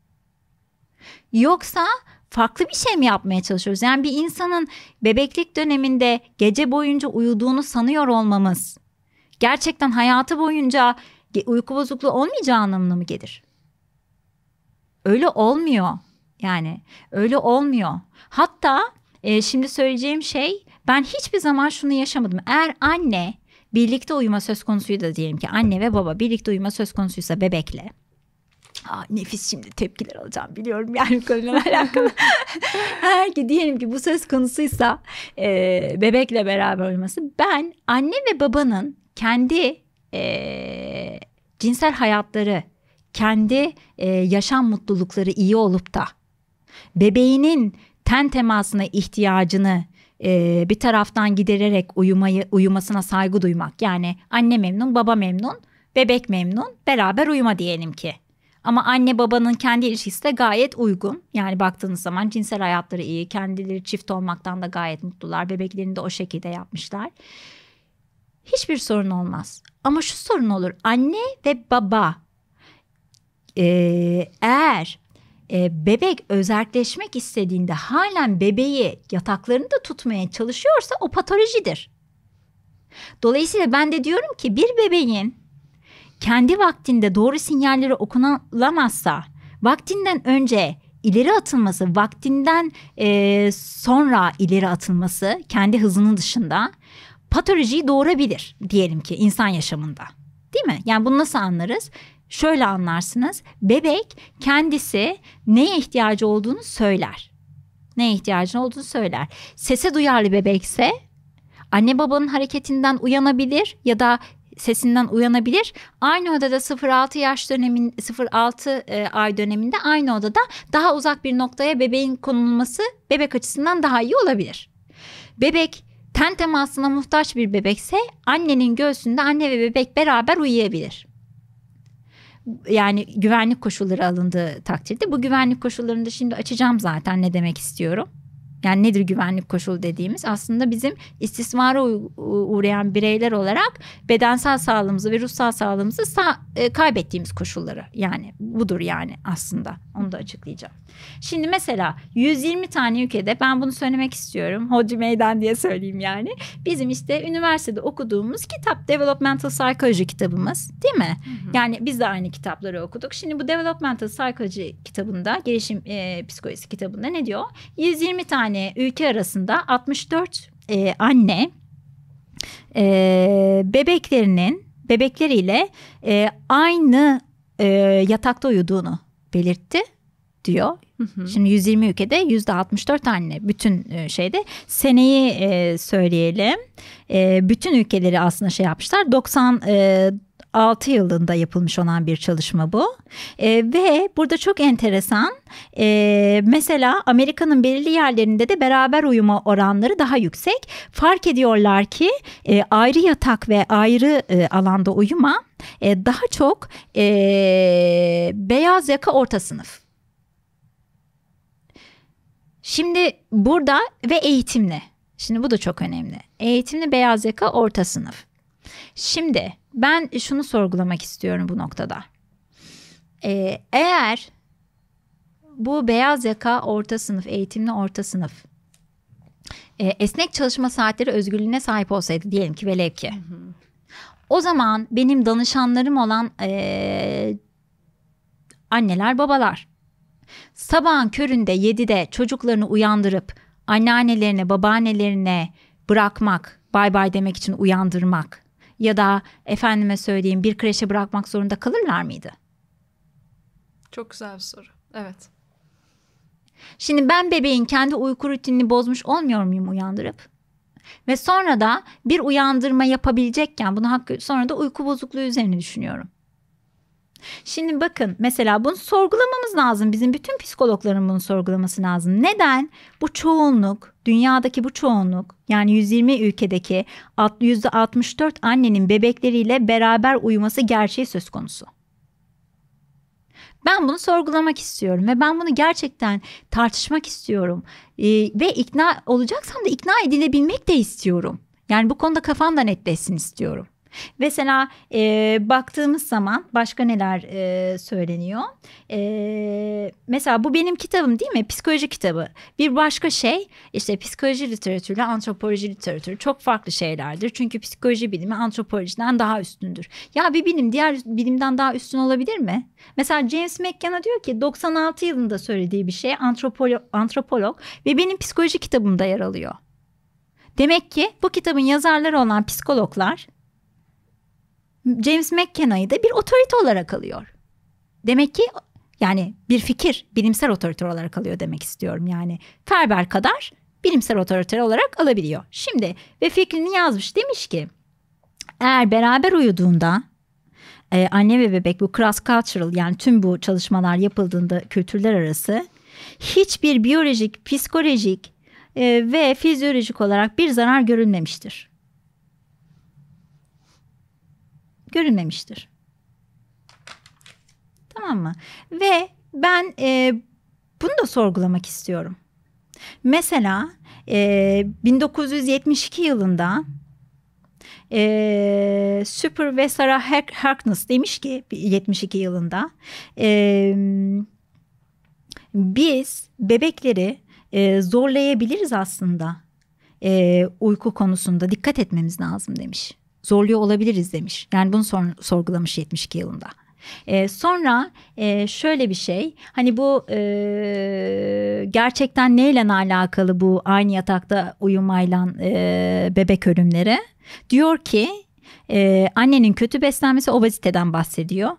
Yoksa farklı bir şey mi yapmaya çalışıyoruz? Yani bir insanın bebeklik döneminde gece boyunca uyuduğunu sanıyor olmamız gerçekten hayatı boyunca uyku bozukluğu olmayacağı anlamına mı gelir? Öyle olmuyor. Yani öyle olmuyor. Hatta e, şimdi söyleyeceğim şey ben hiçbir zaman şunu yaşamadım. Eğer anne birlikte uyuma söz konusuydu da diyelim ki anne ve baba birlikte uyuma söz konusuysa bebekle. Aa, nefis şimdi tepkiler alacağım biliyorum yani konuyla alakalı. Eğer ki diyelim ki bu söz konusuysa e, bebekle beraber uyuması. Ben anne ve babanın kendi e, cinsel hayatları, kendi e, yaşam mutlulukları iyi olup da bebeğinin ten temasına ihtiyacını e, bir taraftan gidererek uyumayı uyumasına saygı duymak. Yani anne memnun, baba memnun, bebek memnun, beraber uyuma diyelim ki. Ama anne babanın kendi ilişkisi de gayet uygun. Yani baktığınız zaman cinsel hayatları iyi, kendileri çift olmaktan da gayet mutlular. Bebeklerini de o şekilde yapmışlar. Hiçbir sorun olmaz. Ama şu sorun olur. Anne ve baba ee, eğer e, bebek özerkleşmek istediğinde halen bebeği yataklarında tutmaya çalışıyorsa o patolojidir. Dolayısıyla ben de diyorum ki bir bebeğin kendi vaktinde doğru sinyalleri okunamazsa vaktinden önce ileri atılması, vaktinden e, sonra ileri atılması kendi hızının dışında patolojiyi doğurabilir diyelim ki insan yaşamında. Değil mi? Yani bunu nasıl anlarız? şöyle anlarsınız. Bebek kendisi neye ihtiyacı olduğunu söyler. Neye ihtiyacın olduğunu söyler. Sese duyarlı bebekse anne babanın hareketinden uyanabilir ya da sesinden uyanabilir. Aynı odada 0-6 yaş dönemin 0-6 e, ay döneminde aynı odada daha uzak bir noktaya bebeğin konulması bebek açısından daha iyi olabilir. Bebek ten temasına muhtaç bir bebekse annenin göğsünde anne ve bebek beraber uyuyabilir yani güvenlik koşulları alındığı takdirde bu güvenlik koşullarını da şimdi açacağım zaten ne demek istiyorum yani nedir güvenlik koşulu dediğimiz aslında bizim istismara uğrayan bireyler olarak bedensel sağlığımızı ve ruhsal sağlığımızı sağ, e, kaybettiğimiz koşulları yani budur yani aslında onu da açıklayacağım. Şimdi mesela 120 tane ülkede ben bunu söylemek istiyorum Hoca Meydan diye söyleyeyim yani bizim işte üniversitede okuduğumuz kitap Developmental Psychology kitabımız değil mi? Hı hı. Yani biz de aynı kitapları okuduk. Şimdi bu Developmental Psychology kitabında gelişim e, psikolojisi kitabında ne diyor? 120 tane tane ülke arasında 64 e, anne e, bebeklerinin bebekleriyle e, aynı e, yatakta uyuduğunu belirtti diyor. Hı hı. Şimdi 120 ülkede yüzde 64 anne bütün e, şeyde seneyi e, söyleyelim. E, bütün ülkeleri aslında şey yapmışlar. 90 e, 2006 yılında yapılmış olan bir çalışma bu. E, ve burada çok enteresan e, mesela Amerika'nın belirli yerlerinde de beraber uyuma oranları daha yüksek. Fark ediyorlar ki e, ayrı yatak ve ayrı e, alanda uyuma e, daha çok e, beyaz yaka orta sınıf. Şimdi burada ve eğitimli. Şimdi bu da çok önemli. Eğitimli beyaz yaka orta sınıf. Şimdi ben şunu sorgulamak istiyorum bu noktada. Ee, eğer bu beyaz yaka orta sınıf, eğitimli orta sınıf e, esnek çalışma saatleri özgürlüğüne sahip olsaydı diyelim ki velev ki. O zaman benim danışanlarım olan e, anneler babalar sabahın köründe 7'de çocuklarını uyandırıp anneannelerine babaannelerine bırakmak bay bay demek için uyandırmak ya da efendime söyleyeyim bir kreşe bırakmak zorunda kalırlar mıydı? Çok güzel bir soru. Evet. Şimdi ben bebeğin kendi uyku rutinini bozmuş olmuyor muyum uyandırıp? Ve sonra da bir uyandırma yapabilecekken bunu hakkı sonra da uyku bozukluğu üzerine düşünüyorum. Şimdi bakın mesela bunu sorgulamamız lazım. Bizim bütün psikologların bunu sorgulaması lazım. Neden? Bu çoğunluk Dünyadaki bu çoğunluk yani 120 ülkedeki %64 annenin bebekleriyle beraber uyuması gerçeği söz konusu. Ben bunu sorgulamak istiyorum ve ben bunu gerçekten tartışmak istiyorum. Ee, ve ikna olacaksam da ikna edilebilmek de istiyorum. Yani bu konuda kafam da netleşsin istiyorum. Mesela e, baktığımız zaman başka neler e, söyleniyor? E, mesela bu benim kitabım değil mi? Psikoloji kitabı. Bir başka şey işte psikoloji literatürüyle antropoloji literatürü çok farklı şeylerdir. Çünkü psikoloji bilimi antropolojiden daha üstündür. Ya bir bilim diğer bilimden daha üstün olabilir mi? Mesela James McKenna diyor ki 96 yılında söylediği bir şey antropolo antropolog ve benim psikoloji kitabımda yer alıyor. Demek ki bu kitabın yazarları olan psikologlar James McKenna'yı da bir otorite olarak alıyor. Demek ki yani bir fikir bilimsel otorite olarak alıyor demek istiyorum yani. Ferber kadar bilimsel otoriter olarak alabiliyor. Şimdi ve fikrini yazmış demiş ki eğer beraber uyuduğunda e, anne ve bebek bu cross cultural yani tüm bu çalışmalar yapıldığında kültürler arası hiçbir biyolojik, psikolojik e, ve fizyolojik olarak bir zarar görülmemiştir. görünmemiştir. Tamam mı? Ve ben e, bunu da sorgulamak istiyorum. Mesela e, 1972 yılında e, Super ve Sarah Harkness demiş ki 72 yılında e, biz bebekleri e, zorlayabiliriz aslında e, uyku konusunda dikkat etmemiz lazım demiş zorluyor olabiliriz demiş. Yani bunu sor, sorgulamış 72 yılında. Ee, sonra e, şöyle bir şey hani bu e, gerçekten neyle alakalı bu aynı yatakta uyumayla e, bebek ölümleri diyor ki e, annenin kötü beslenmesi obeziteden bahsediyor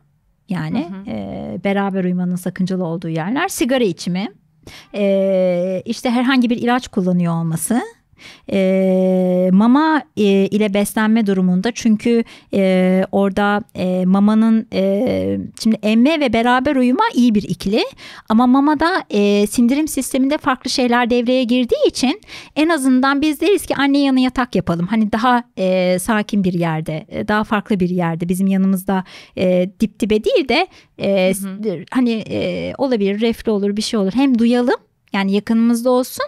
yani hı hı. E, beraber uyumanın sakıncalı olduğu yerler sigara içimi e, işte herhangi bir ilaç kullanıyor olması e, mama e, ile beslenme durumunda çünkü e, orada e, mamanın e, şimdi emme ve beraber uyuma iyi bir ikili ama mamada e, sindirim sisteminde farklı şeyler devreye girdiği için en azından biz deriz ki anne yanı yatak yapalım. Hani daha e, sakin bir yerde e, daha farklı bir yerde bizim yanımızda e, dip dibe değil de e, hı hı. hani e, olabilir reflü olur bir şey olur hem duyalım yani yakınımızda olsun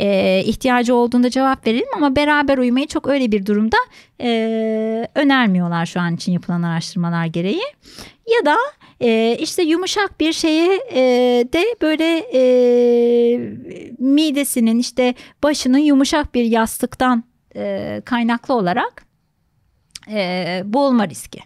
e, ihtiyacı olduğunda cevap verelim ama beraber uyumayı çok öyle bir durumda e, önermiyorlar şu an için yapılan araştırmalar gereği. Ya da e, işte yumuşak bir şeye e, de böyle e, midesinin işte başının yumuşak bir yastıktan e, kaynaklı olarak e, boğulma riski.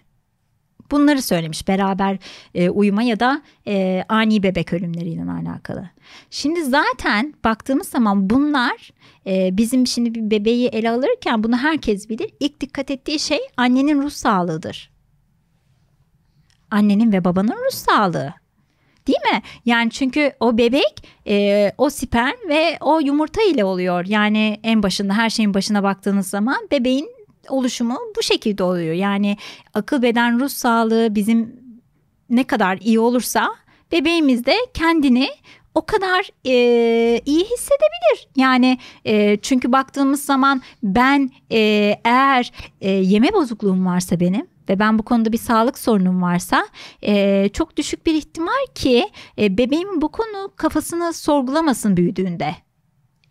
Bunları söylemiş beraber e, uyuma ya da e, ani bebek ölümleriyle alakalı. Şimdi zaten baktığımız zaman bunlar e, bizim şimdi bir bebeği ele alırken bunu herkes bilir. İlk dikkat ettiği şey annenin ruh sağlığıdır. Annenin ve babanın ruh sağlığı. Değil mi? Yani çünkü o bebek e, o sperm ve o yumurta ile oluyor. Yani en başında her şeyin başına baktığınız zaman bebeğin oluşumu bu şekilde oluyor. Yani akıl beden ruh sağlığı bizim ne kadar iyi olursa bebeğimiz de kendini o kadar e, iyi hissedebilir. Yani e, çünkü baktığımız zaman ben e, eğer e, yeme bozukluğum varsa benim ve ben bu konuda bir sağlık sorunum varsa e, çok düşük bir ihtimal ki e, bebeğimin bu konu kafasını sorgulamasın büyüdüğünde.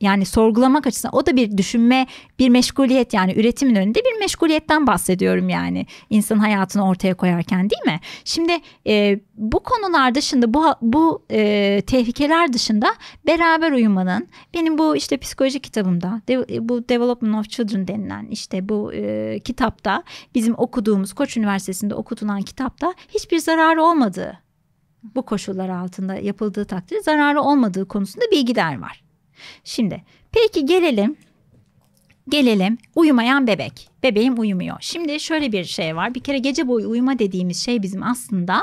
Yani sorgulamak açısından o da bir düşünme, bir meşguliyet yani üretimin önünde bir meşguliyetten bahsediyorum yani insan hayatını ortaya koyarken değil mi? Şimdi e, bu konular dışında bu bu e, tehlikeler dışında beraber uyumanın benim bu işte psikoloji kitabımda de, e, bu Development of Children denilen işte bu e, kitapta bizim okuduğumuz Koç Üniversitesi'nde okutulan kitapta hiçbir zararı olmadığı bu koşullar altında yapıldığı takdirde zararı olmadığı konusunda bilgiler var. Şimdi peki gelelim Gelelim uyumayan bebek. Bebeğim uyumuyor. Şimdi şöyle bir şey var. Bir kere gece boyu uyuma dediğimiz şey bizim aslında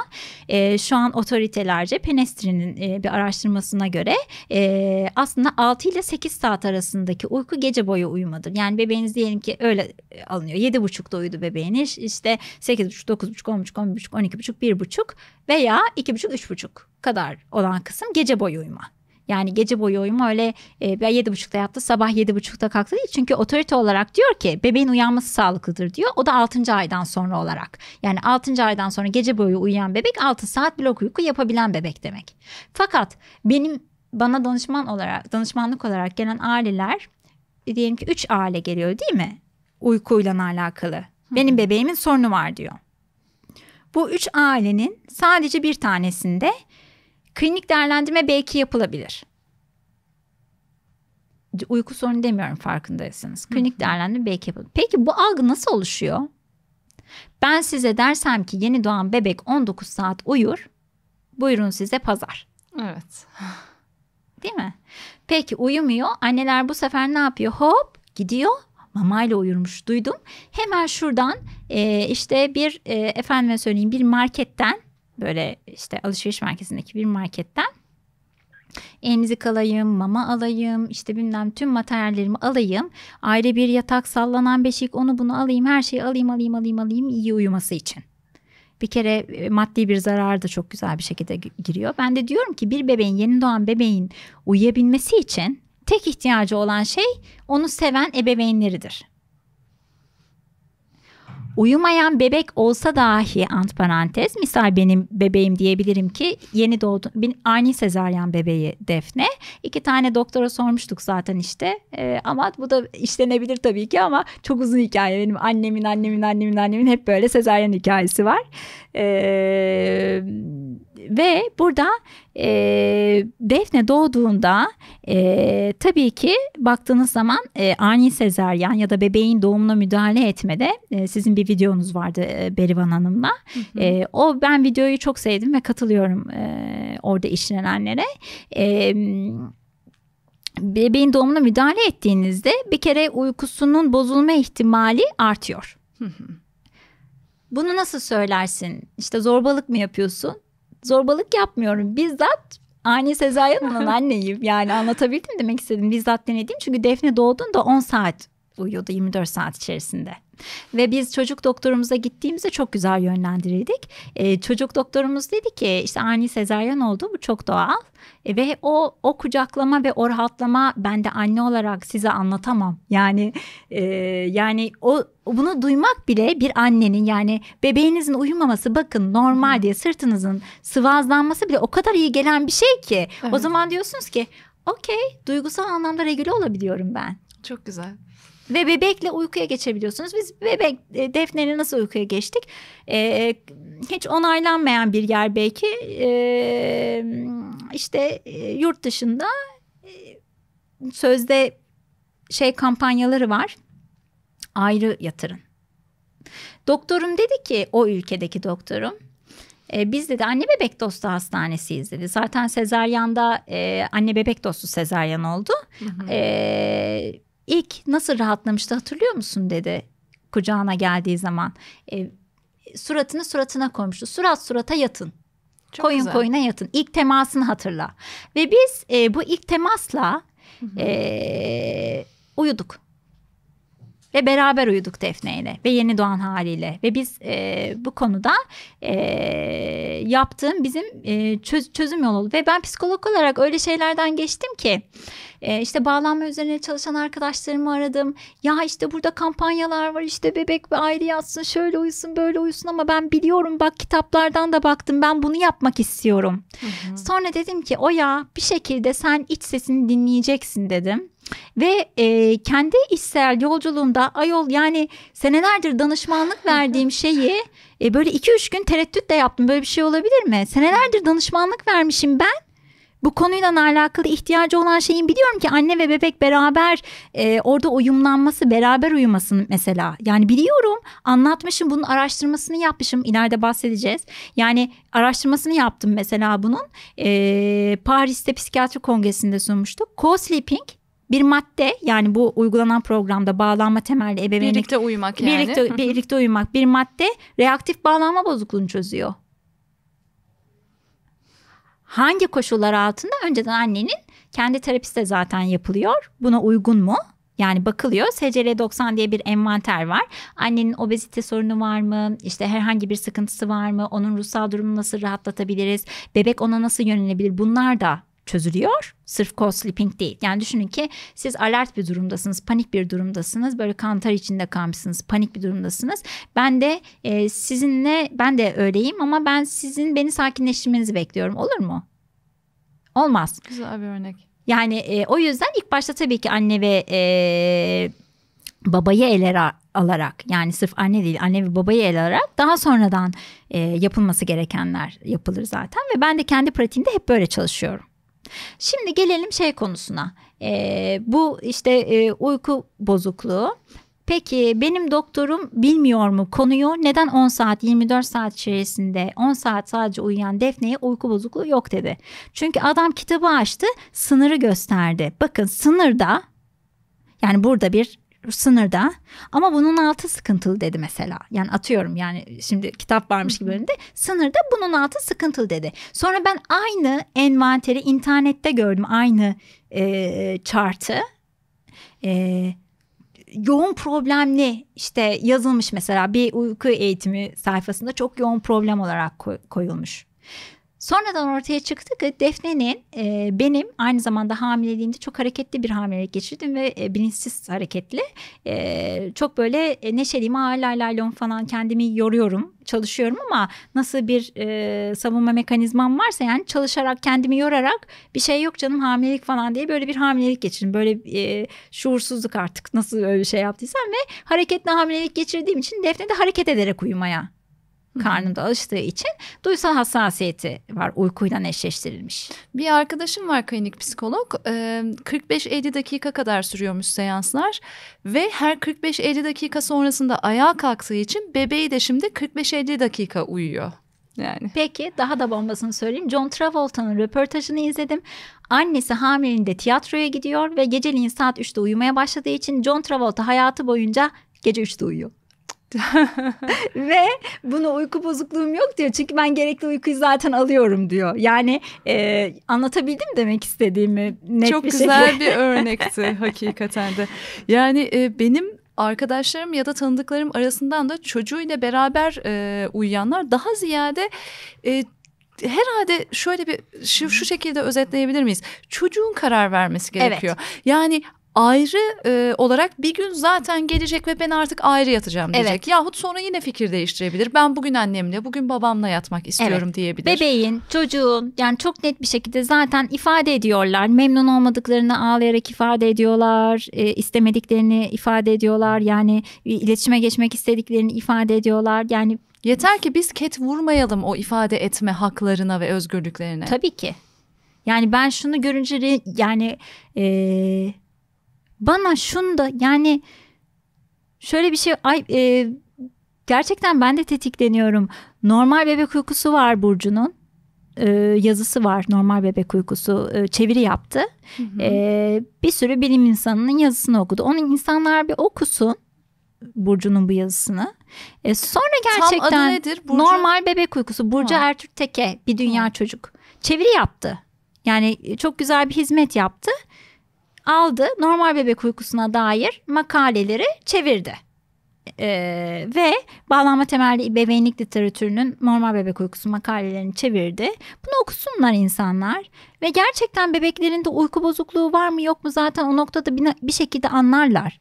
e, şu an otoritelerce Penestri'nin e, bir araştırmasına göre e, aslında 6 ile 8 saat arasındaki uyku gece boyu uyumadır. Yani bebeğiniz diyelim ki öyle e, alınıyor. 7.30'da uyudu bebeğiniz. İşte 8.30, 9.30, 10.30, 11.30, 12.30, 1.30 veya 2.30, 3.30 kadar olan kısım gece boyu uyuma. Yani gece boyu uyuma öyle e, yedi yattı sabah yedi kalktı değil. Çünkü otorite olarak diyor ki bebeğin uyanması sağlıklıdır diyor. O da altıncı aydan sonra olarak. Yani altıncı aydan sonra gece boyu uyuyan bebek altı saat blok uyku yapabilen bebek demek. Fakat benim bana danışman olarak danışmanlık olarak gelen aileler e, diyelim ki 3 aile geliyor değil mi? Uykuyla alakalı. Benim bebeğimin sorunu var diyor. Bu üç ailenin sadece bir tanesinde Klinik değerlendirme belki yapılabilir. Uyku sorunu demiyorum farkındaysanız. Klinik Hı-hı. değerlendirme belki yapılabilir. Peki bu algı nasıl oluşuyor? Ben size dersem ki yeni doğan bebek 19 saat uyur. Buyurun size pazar. Evet. Değil mi? Peki uyumuyor. Anneler bu sefer ne yapıyor? Hop gidiyor mamayla uyurmuş duydum. Hemen şuradan e, işte bir e, efendime söyleyeyim bir marketten böyle işte alışveriş merkezindeki bir marketten emzik alayım, mama alayım, işte bilmem tüm materyallerimi alayım. Ayrı bir yatak, sallanan beşik, onu bunu alayım, her şeyi alayım, alayım, alayım, alayım iyi uyuması için. Bir kere e, maddi bir zarar da çok güzel bir şekilde giriyor. Ben de diyorum ki bir bebeğin, yeni doğan bebeğin uyuyabilmesi için tek ihtiyacı olan şey onu seven ebeveynleridir. Uyumayan bebek olsa dahi ant parantez misal benim bebeğim diyebilirim ki yeni doğdu bir ani sezaryen bebeği Defne. iki tane doktora sormuştuk zaten işte e, ama bu da işlenebilir tabii ki ama çok uzun hikaye benim annemin annemin annemin annemin hep böyle sezaryen hikayesi var. Eee ve burada e, Defne doğduğunda e, tabii ki baktığınız zaman e, ani sezeryan ya da bebeğin doğumuna müdahale etmede e, sizin bir videonuz vardı Berivan Hanım'la. Hı hı. E, o ben videoyu çok sevdim ve katılıyorum e, orada işlenenlere. E, bebeğin doğumuna müdahale ettiğinizde bir kere uykusunun bozulma ihtimali artıyor. Hı hı. Bunu nasıl söylersin? İşte zorbalık mı yapıyorsun? zorbalık yapmıyorum. Bizzat Ani Sezai'nin anneyim. Yani anlatabildim demek istedim. Bizzat denedim çünkü Defne doğduğunda 10 saat uyuyordu 24 saat içerisinde. Ve biz çocuk doktorumuza gittiğimizde çok güzel yönlendirildik. E, çocuk doktorumuz dedi ki işte ani sezaryen oldu bu çok doğal. E, ve o o kucaklama ve o rahatlama ben de anne olarak size anlatamam. Yani e, yani o bunu duymak bile bir annenin yani bebeğinizin uyumaması bakın normal diye sırtınızın sıvazlanması bile o kadar iyi gelen bir şey ki. Evet. O zaman diyorsunuz ki okey duygusal anlamda regüle olabiliyorum ben. Çok güzel ve bebekle uykuya geçebiliyorsunuz. Biz bebek e, Defne'yle nasıl uykuya geçtik? E, hiç onaylanmayan bir yer belki e, işte e, yurt dışında e, sözde şey kampanyaları var. Ayrı yatırın. Doktorum dedi ki o ülkedeki doktorum e, biz dedi anne bebek dostu hastanesiyiz dedi. Zaten sezaryanda e, anne bebek dostu sezaryan oldu. Hı hı. E, ilk nasıl rahatlamıştı hatırlıyor musun dedi kucağına geldiği zaman. E, suratını suratına koymuştu. Surat surata yatın. Çok Koyun güzel. koyuna yatın. İlk temasını hatırla. Ve biz e, bu ilk temasla e, uyuduk ve beraber uyuduk Defne ile ve yeni doğan haliyle ve biz e, bu konuda e, yaptığım bizim e, çöz, çözüm yolu ve ben psikolog olarak öyle şeylerden geçtim ki e, işte bağlanma üzerine çalışan arkadaşlarımı aradım ya işte burada kampanyalar var işte bebek ve aile yatsın şöyle uyusun böyle uyusun ama ben biliyorum bak kitaplardan da baktım ben bunu yapmak istiyorum hı hı. sonra dedim ki o ya bir şekilde sen iç sesini dinleyeceksin dedim ve e, kendi işsel yolculuğumda ayol yani senelerdir danışmanlık verdiğim şeyi e, böyle 2-3 gün tereddütle yaptım. Böyle bir şey olabilir mi? Senelerdir danışmanlık vermişim ben. Bu konuyla alakalı ihtiyacı olan şeyin biliyorum ki anne ve bebek beraber e, orada uyumlanması, beraber uyumasını mesela. Yani biliyorum anlatmışım bunun araştırmasını yapmışım ileride bahsedeceğiz. Yani araştırmasını yaptım mesela bunun. E, Paris'te psikiyatri kongresinde sunmuştuk. Co-sleeping bir madde yani bu uygulanan programda bağlanma temelli ebeveynlik birlikte uyumak yani. Birlikte birlikte uyumak bir madde reaktif bağlanma bozukluğunu çözüyor. Hangi koşullar altında önceden annenin kendi terapiste zaten yapılıyor. Buna uygun mu? Yani bakılıyor. SCL90 diye bir envanter var. Annenin obezite sorunu var mı? İşte herhangi bir sıkıntısı var mı? Onun ruhsal durumunu nasıl rahatlatabiliriz? Bebek ona nasıl yönelebilir? Bunlar da çözülüyor. Sırf co-sleeping değil. Yani düşünün ki siz alert bir durumdasınız, panik bir durumdasınız. Böyle kantar içinde kalmışsınız, panik bir durumdasınız. Ben de e, sizinle, ben de öyleyim ama ben sizin beni sakinleştirmenizi bekliyorum. Olur mu? Olmaz. Güzel bir örnek. Yani e, o yüzden ilk başta tabii ki anne ve e, babayı ele alarak yani sırf anne değil anne ve babayı ele alarak daha sonradan e, yapılması gerekenler yapılır zaten ve ben de kendi pratiğimde hep böyle çalışıyorum. Şimdi gelelim şey konusuna. E, bu işte e, uyku bozukluğu. Peki benim doktorum bilmiyor mu konuyu? Neden 10 saat 24 saat içerisinde 10 saat sadece uyuyan Defne'ye uyku bozukluğu yok dedi. Çünkü adam kitabı açtı sınırı gösterdi. Bakın sınırda yani burada bir sınırda ama bunun altı sıkıntılı dedi mesela. Yani atıyorum yani şimdi kitap varmış gibi önünde sınırda bunun altı sıkıntılı dedi. Sonra ben aynı envanteri internette gördüm aynı e, chart'ı. E, yoğun problemli işte yazılmış mesela bir uyku eğitimi sayfasında çok yoğun problem olarak koyulmuş. Sonradan ortaya çıktı ki Defne'nin e, benim aynı zamanda hamileliğimde çok hareketli bir hamilelik geçirdim ve e, bilinçsiz hareketli. E, çok böyle e, neşeliyim lay lay falan kendimi yoruyorum çalışıyorum ama nasıl bir e, savunma mekanizmam varsa yani çalışarak kendimi yorarak bir şey yok canım hamilelik falan diye böyle bir hamilelik geçirdim. Böyle e, şuursuzluk artık nasıl öyle bir şey yaptıysam ve hareketli hamilelik geçirdiğim için Defne de hareket ederek uyumaya karnımda alıştığı için duysal hassasiyeti var uykuyla eşleştirilmiş. Bir arkadaşım var klinik psikolog 45-50 dakika kadar sürüyormuş seanslar ve her 45-50 dakika sonrasında ayağa kalktığı için bebeği de şimdi 45-50 dakika uyuyor. Yani. Peki daha da bombasını söyleyeyim. John Travolta'nın röportajını izledim. Annesi hamileliğinde tiyatroya gidiyor ve geceliğin saat 3'te uyumaya başladığı için John Travolta hayatı boyunca gece 3'te uyuyor. Ve bunu uyku bozukluğum yok diyor. Çünkü ben gerekli uykuyu zaten alıyorum diyor. Yani e, anlatabildim demek istediğimi net Çok bir güzel şekilde. bir örnekti hakikaten de. Yani e, benim arkadaşlarım ya da tanıdıklarım arasından da çocuğuyla beraber e, uyuyanlar daha ziyade e, herhalde şöyle bir şu, şu şekilde özetleyebilir miyiz? Çocuğun karar vermesi gerekiyor. Evet. Yani ayrı e, olarak bir gün zaten gelecek ve ben artık ayrı yatacağım diyecek. Evet. Yahut sonra yine fikir değiştirebilir. Ben bugün annemle, bugün babamla yatmak istiyorum evet. diyebilir. Bebeğin, çocuğun yani çok net bir şekilde zaten ifade ediyorlar. Memnun olmadıklarını ağlayarak ifade ediyorlar. E, istemediklerini ifade ediyorlar. Yani iletişime geçmek istediklerini ifade ediyorlar. Yani yeter ki biz ket vurmayalım o ifade etme haklarına ve özgürlüklerine. Tabii ki. Yani ben şunu görünce yani e, bana şunu da yani şöyle bir şey ay e, gerçekten ben de tetikleniyorum. Normal bebek uykusu var Burcu'nun e, yazısı var normal bebek uykusu e, çeviri yaptı. Hı hı. E, bir sürü bilim insanının yazısını okudu. Onun insanlar bir okusun Burcu'nun bu yazısını. sonra gerçekten Tam adı nedir? Burcu... normal bebek uykusu Burcu ha. Ertürk Teke bir dünya ha. çocuk çeviri yaptı. Yani çok güzel bir hizmet yaptı aldı normal bebek uykusuna dair makaleleri çevirdi. Ee, ve bağlanma temelli bebeğinlik literatürünün normal bebek uykusu makalelerini çevirdi. Bunu okusunlar insanlar ve gerçekten bebeklerinde de uyku bozukluğu var mı yok mu zaten o noktada bir, bir şekilde anlarlar.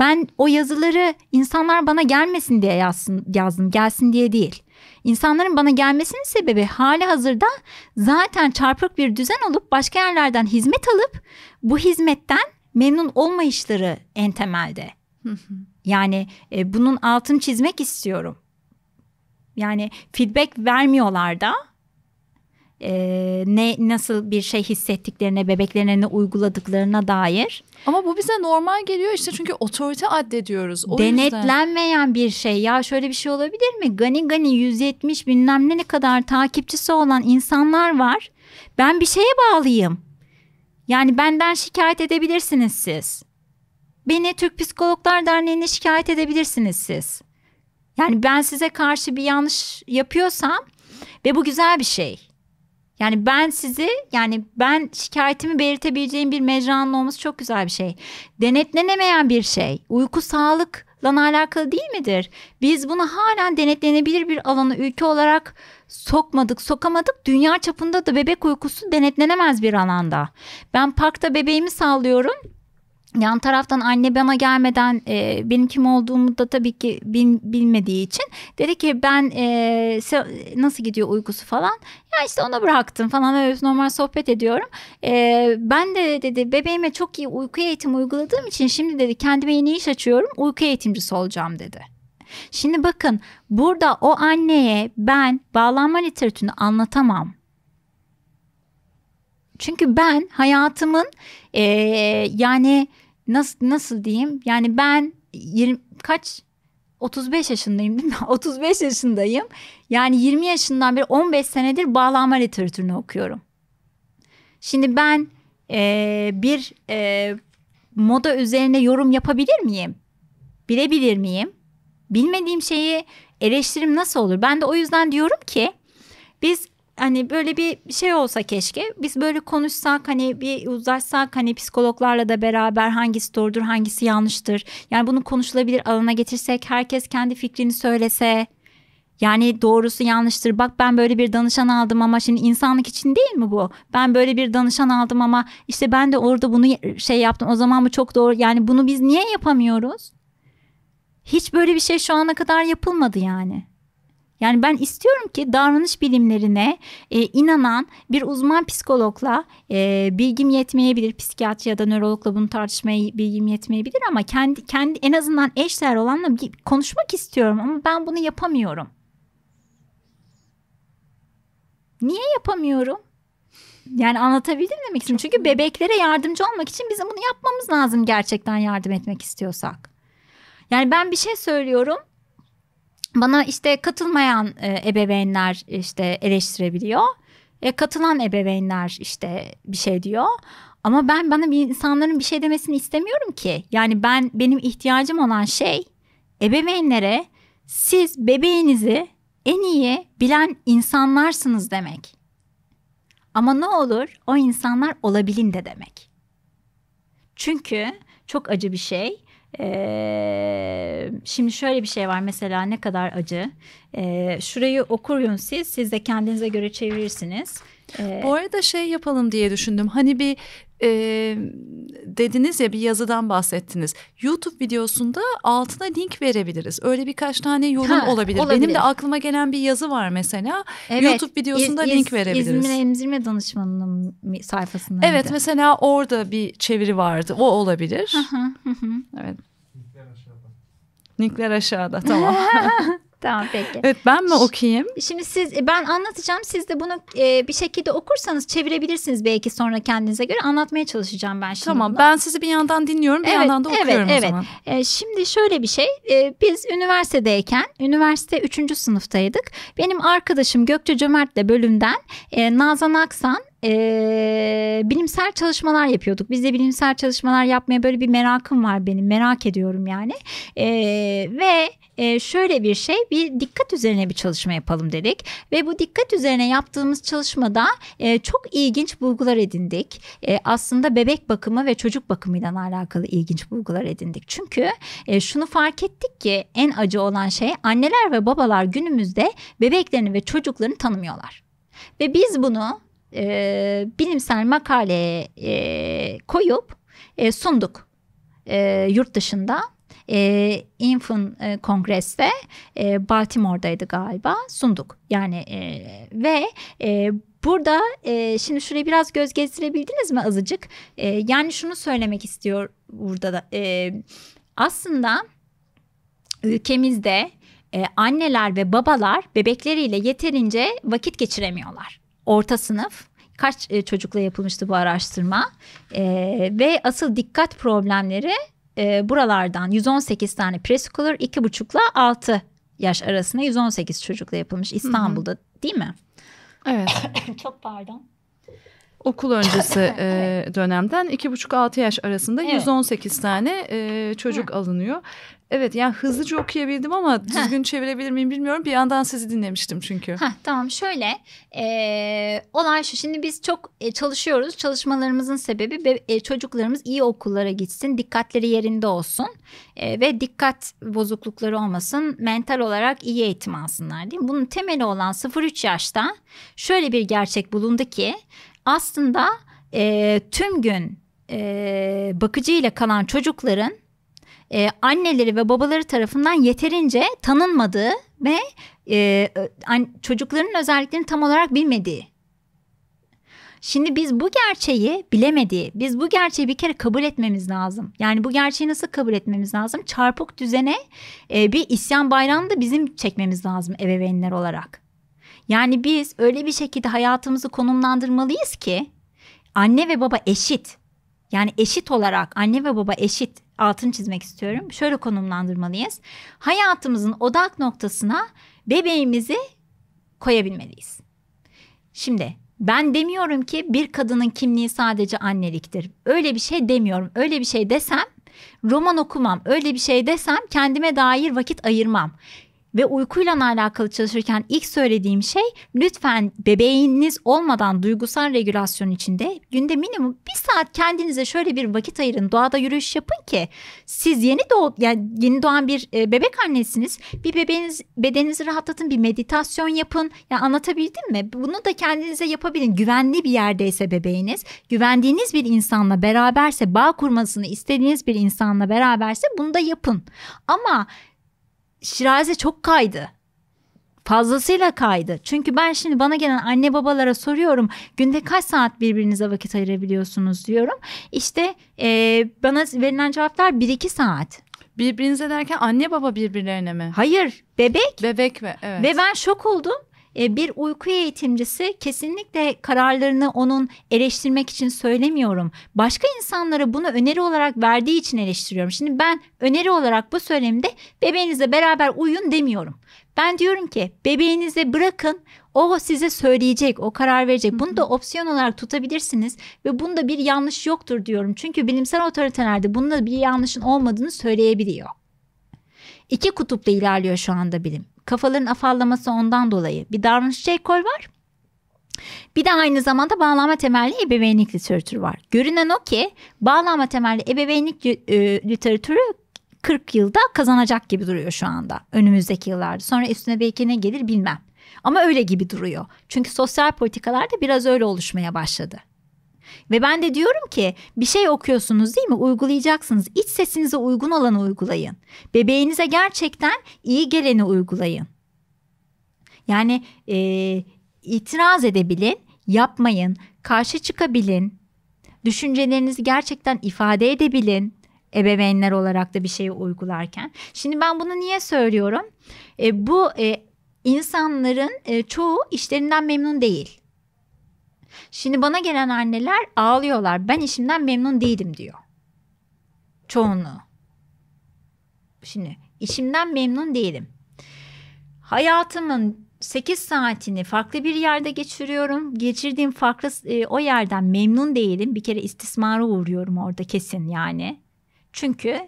Ben o yazıları insanlar bana gelmesin diye yazsın, yazdım gelsin diye değil. İnsanların bana gelmesinin sebebi hali hazırda zaten çarpık bir düzen olup başka yerlerden hizmet alıp bu hizmetten memnun olmayışları en temelde. yani e, bunun altını çizmek istiyorum. Yani feedback vermiyorlar da e, ne nasıl bir şey hissettiklerine, bebeklerine ne uyguladıklarına dair. Ama bu bize normal geliyor işte çünkü otorite addediyoruz. O Denetlenmeyen yüzden. bir şey. Ya şöyle bir şey olabilir mi? Gani gani 170 bilmem ne kadar takipçisi olan insanlar var. Ben bir şeye bağlıyım. Yani benden şikayet edebilirsiniz siz. Beni Türk Psikologlar Derneği'ne şikayet edebilirsiniz siz. Yani ben size karşı bir yanlış yapıyorsam ve bu güzel bir şey. Yani ben sizi yani ben şikayetimi belirtebileceğim bir mecranın olması çok güzel bir şey. Denetlenemeyen bir şey. Uyku sağlıkla alakalı değil midir? Biz bunu halen denetlenebilir bir alanı ülke olarak sokmadık sokamadık dünya çapında da bebek uykusu denetlenemez bir alanda. Ben parkta bebeğimi sağlıyorum. Yan taraftan anne bana gelmeden e, benim kim olduğumu da tabii ki bin, bilmediği için dedi ki ben e, nasıl gidiyor uykusu falan ya işte ona bıraktım falan öyle normal sohbet ediyorum. E, ben de dedi bebeğime çok iyi uyku eğitimi uyguladığım için şimdi dedi kendime yeni iş açıyorum uyku eğitimcisi olacağım dedi. Şimdi bakın burada o anneye ben bağlanma literatürünü anlatamam. Çünkü ben hayatımın e, yani nasıl nasıl diyeyim yani ben 20 kaç 35 yaşındayım değil mi? 35 yaşındayım. Yani 20 yaşından beri 15 senedir bağlanma literatürünü okuyorum. Şimdi ben e, bir e, moda üzerine yorum yapabilir miyim? Bilebilir miyim? bilmediğim şeyi eleştirim nasıl olur? Ben de o yüzden diyorum ki biz hani böyle bir şey olsa keşke biz böyle konuşsak hani bir uzlaşsak hani psikologlarla da beraber hangisi doğrudur hangisi yanlıştır yani bunu konuşulabilir alana getirsek herkes kendi fikrini söylese yani doğrusu yanlıştır. Bak ben böyle bir danışan aldım ama şimdi insanlık için değil mi bu? Ben böyle bir danışan aldım ama işte ben de orada bunu şey yaptım. O zaman bu çok doğru. Yani bunu biz niye yapamıyoruz? Hiç böyle bir şey şu ana kadar yapılmadı yani. Yani ben istiyorum ki davranış bilimlerine e, inanan bir uzman psikologla e, bilgim yetmeyebilir. Psikiyatri ya da nörologla bunu tartışmaya bilgim yetmeyebilir ama kendi kendi en azından eşler olanla konuşmak istiyorum ama ben bunu yapamıyorum. Niye yapamıyorum? Yani anlatabildim demek istiyorum. Çünkü bebeklere yardımcı olmak için bizim bunu yapmamız lazım gerçekten yardım etmek istiyorsak. Yani ben bir şey söylüyorum. Bana işte katılmayan e, ebeveynler işte eleştirebiliyor. E, katılan ebeveynler işte bir şey diyor. Ama ben bana bir insanların bir şey demesini istemiyorum ki. Yani ben benim ihtiyacım olan şey ebeveynlere siz bebeğinizi en iyi bilen insanlarsınız demek. Ama ne olur o insanlar olabilin de demek. Çünkü çok acı bir şey. Ee, şimdi şöyle bir şey var mesela ne kadar acı. Ee, şurayı okuyun siz, siz de kendinize göre çevirirsiniz. Bu arada şey yapalım diye düşündüm. Hani bir e, dediniz ya bir yazıdan bahsettiniz. YouTube videosunda altına link verebiliriz. Öyle birkaç tane yorum ha, olabilir. olabilir. Benim de aklıma gelen bir yazı var mesela. Evet, YouTube videosunda iz, link verebiliriz. İzmir Emzirme Danışmanı'nın sayfasında. Evet de. mesela orada bir çeviri vardı. O olabilir. evet. Linkler aşağıda. Linkler aşağıda tamam. Tamam peki. Evet ben mi okuyayım? Şimdi siz e, ben anlatacağım. Siz de bunu e, bir şekilde okursanız çevirebilirsiniz belki sonra kendinize göre anlatmaya çalışacağım ben şimdi. Tamam bunu. ben sizi bir yandan dinliyorum bir yandan da okuyorum evet, o zaman. Evet. E, şimdi şöyle bir şey. E, biz üniversitedeyken üniversite 3. sınıftaydık. Benim arkadaşım Gökçe Cömert'le bölümden e, Nazan Aksan e, bilimsel çalışmalar yapıyorduk. Biz de bilimsel çalışmalar yapmaya böyle bir merakım var benim. Merak ediyorum yani. E, ve e, şöyle bir şey bir dikkat üzerine bir çalışma yapalım dedik. Ve bu dikkat üzerine yaptığımız çalışmada e, çok ilginç bulgular edindik. E, aslında bebek bakımı ve çocuk bakımıyla alakalı ilginç bulgular edindik. Çünkü e, şunu fark ettik ki en acı olan şey anneler ve babalar günümüzde bebeklerini ve çocuklarını tanımıyorlar. Ve biz bunu e, bilimsel makale e, koyup e, sunduk e, yurt dışında. E, Infin e, Kongres'te e, Baltimore'daydı galiba sunduk yani e, ve e, burada e, şimdi şuraya biraz göz gezdirebildiniz mi azıcık e, yani şunu söylemek istiyor burada da e, aslında ülkemizde e, anneler ve babalar bebekleriyle yeterince vakit geçiremiyorlar orta sınıf kaç e, çocukla yapılmıştı bu araştırma e, ve asıl dikkat problemleri e, buralardan 118 tane preschooler 2,5 ile 6 yaş arasında 118 çocukla yapılmış İstanbul'da Hı-hı. değil mi? Evet. Çok pardon. Okul öncesi e, evet. e, dönemden 2,5-6 yaş arasında evet. 118 tane e, çocuk Hı. alınıyor. Evet yani hızlıca okuyabildim ama düzgün Heh. çevirebilir miyim bilmiyorum. Bir yandan sizi dinlemiştim çünkü. Heh, tamam şöyle e, olay şu şimdi biz çok e, çalışıyoruz. Çalışmalarımızın sebebi e, çocuklarımız iyi okullara gitsin. Dikkatleri yerinde olsun e, ve dikkat bozuklukları olmasın. Mental olarak iyi eğitim alsınlar değil mi? Bunun temeli olan 0-3 yaşta şöyle bir gerçek bulundu ki aslında e, tüm gün e, bakıcıyla kalan çocukların e, anneleri ve babaları tarafından yeterince tanınmadığı ve e, çocukların özelliklerini tam olarak bilmediği Şimdi biz bu gerçeği bilemediği, biz bu gerçeği bir kere kabul etmemiz lazım. Yani bu gerçeği nasıl kabul etmemiz lazım? Çarpık düzene e, bir isyan bayrağını da bizim çekmemiz lazım ebeveynler olarak. Yani biz öyle bir şekilde hayatımızı konumlandırmalıyız ki anne ve baba eşit. Yani eşit olarak anne ve baba eşit altını çizmek istiyorum. Şöyle konumlandırmalıyız. Hayatımızın odak noktasına bebeğimizi koyabilmeliyiz. Şimdi ben demiyorum ki bir kadının kimliği sadece anneliktir. Öyle bir şey demiyorum. Öyle bir şey desem roman okumam. Öyle bir şey desem kendime dair vakit ayırmam ve uykuyla alakalı çalışırken ilk söylediğim şey lütfen bebeğiniz olmadan duygusal regülasyon içinde günde minimum bir saat kendinize şöyle bir vakit ayırın. Doğada yürüyüş yapın ki siz yeni doğ yani yeni doğan bir e, bebek annesiniz. Bir bebeğiniz bedeninizi rahatlatın, bir meditasyon yapın. Ya yani anlatabildim mi? Bunu da kendinize yapabilin. Güvenli bir yerdeyse bebeğiniz, güvendiğiniz bir insanla beraberse, bağ kurmasını istediğiniz bir insanla beraberse bunu da yapın. Ama Şiraze çok kaydı. Fazlasıyla kaydı. Çünkü ben şimdi bana gelen anne babalara soruyorum. Günde kaç saat birbirinize vakit ayırabiliyorsunuz diyorum. İşte e, bana verilen cevaplar 1-2 saat. Birbirinize derken anne baba birbirlerine mi? Hayır bebek. Bebek mi? Evet. Ve ben şok oldum. E, bir uyku eğitimcisi kesinlikle kararlarını onun eleştirmek için söylemiyorum. Başka insanlara bunu öneri olarak verdiği için eleştiriyorum. Şimdi ben öneri olarak bu söylemde bebeğinizle beraber uyuyun demiyorum. Ben diyorum ki bebeğinize bırakın o size söyleyecek, o karar verecek. Bunu da opsiyon olarak tutabilirsiniz ve bunda bir yanlış yoktur diyorum. Çünkü bilimsel otoritelerde bunda bir yanlışın olmadığını söyleyebiliyor. İki kutupla ilerliyor şu anda bilim kafaların afallaması ondan dolayı bir davranışçı ekol var. Bir de aynı zamanda bağlama temelli ebeveynlik literatürü var. Görünen o ki bağlama temelli ebeveynlik e, literatürü 40 yılda kazanacak gibi duruyor şu anda önümüzdeki yıllarda. Sonra üstüne belki ne gelir bilmem. Ama öyle gibi duruyor. Çünkü sosyal politikalarda biraz öyle oluşmaya başladı. Ve ben de diyorum ki bir şey okuyorsunuz değil mi? Uygulayacaksınız. İç sesinize uygun olanı uygulayın. Bebeğinize gerçekten iyi geleni uygulayın. Yani e, itiraz edebilin, yapmayın, karşı çıkabilin, düşüncelerinizi gerçekten ifade edebilin ebeveynler olarak da bir şeyi uygularken. Şimdi ben bunu niye söylüyorum? E, bu e, insanların e, çoğu işlerinden memnun değil. Şimdi bana gelen anneler ağlıyorlar. Ben işimden memnun değilim diyor. Çoğunluğu. Şimdi işimden memnun değilim. Hayatımın 8 saatini farklı bir yerde geçiriyorum. Geçirdiğim farklı e, o yerden memnun değilim. Bir kere istismara uğruyorum orada kesin yani. Çünkü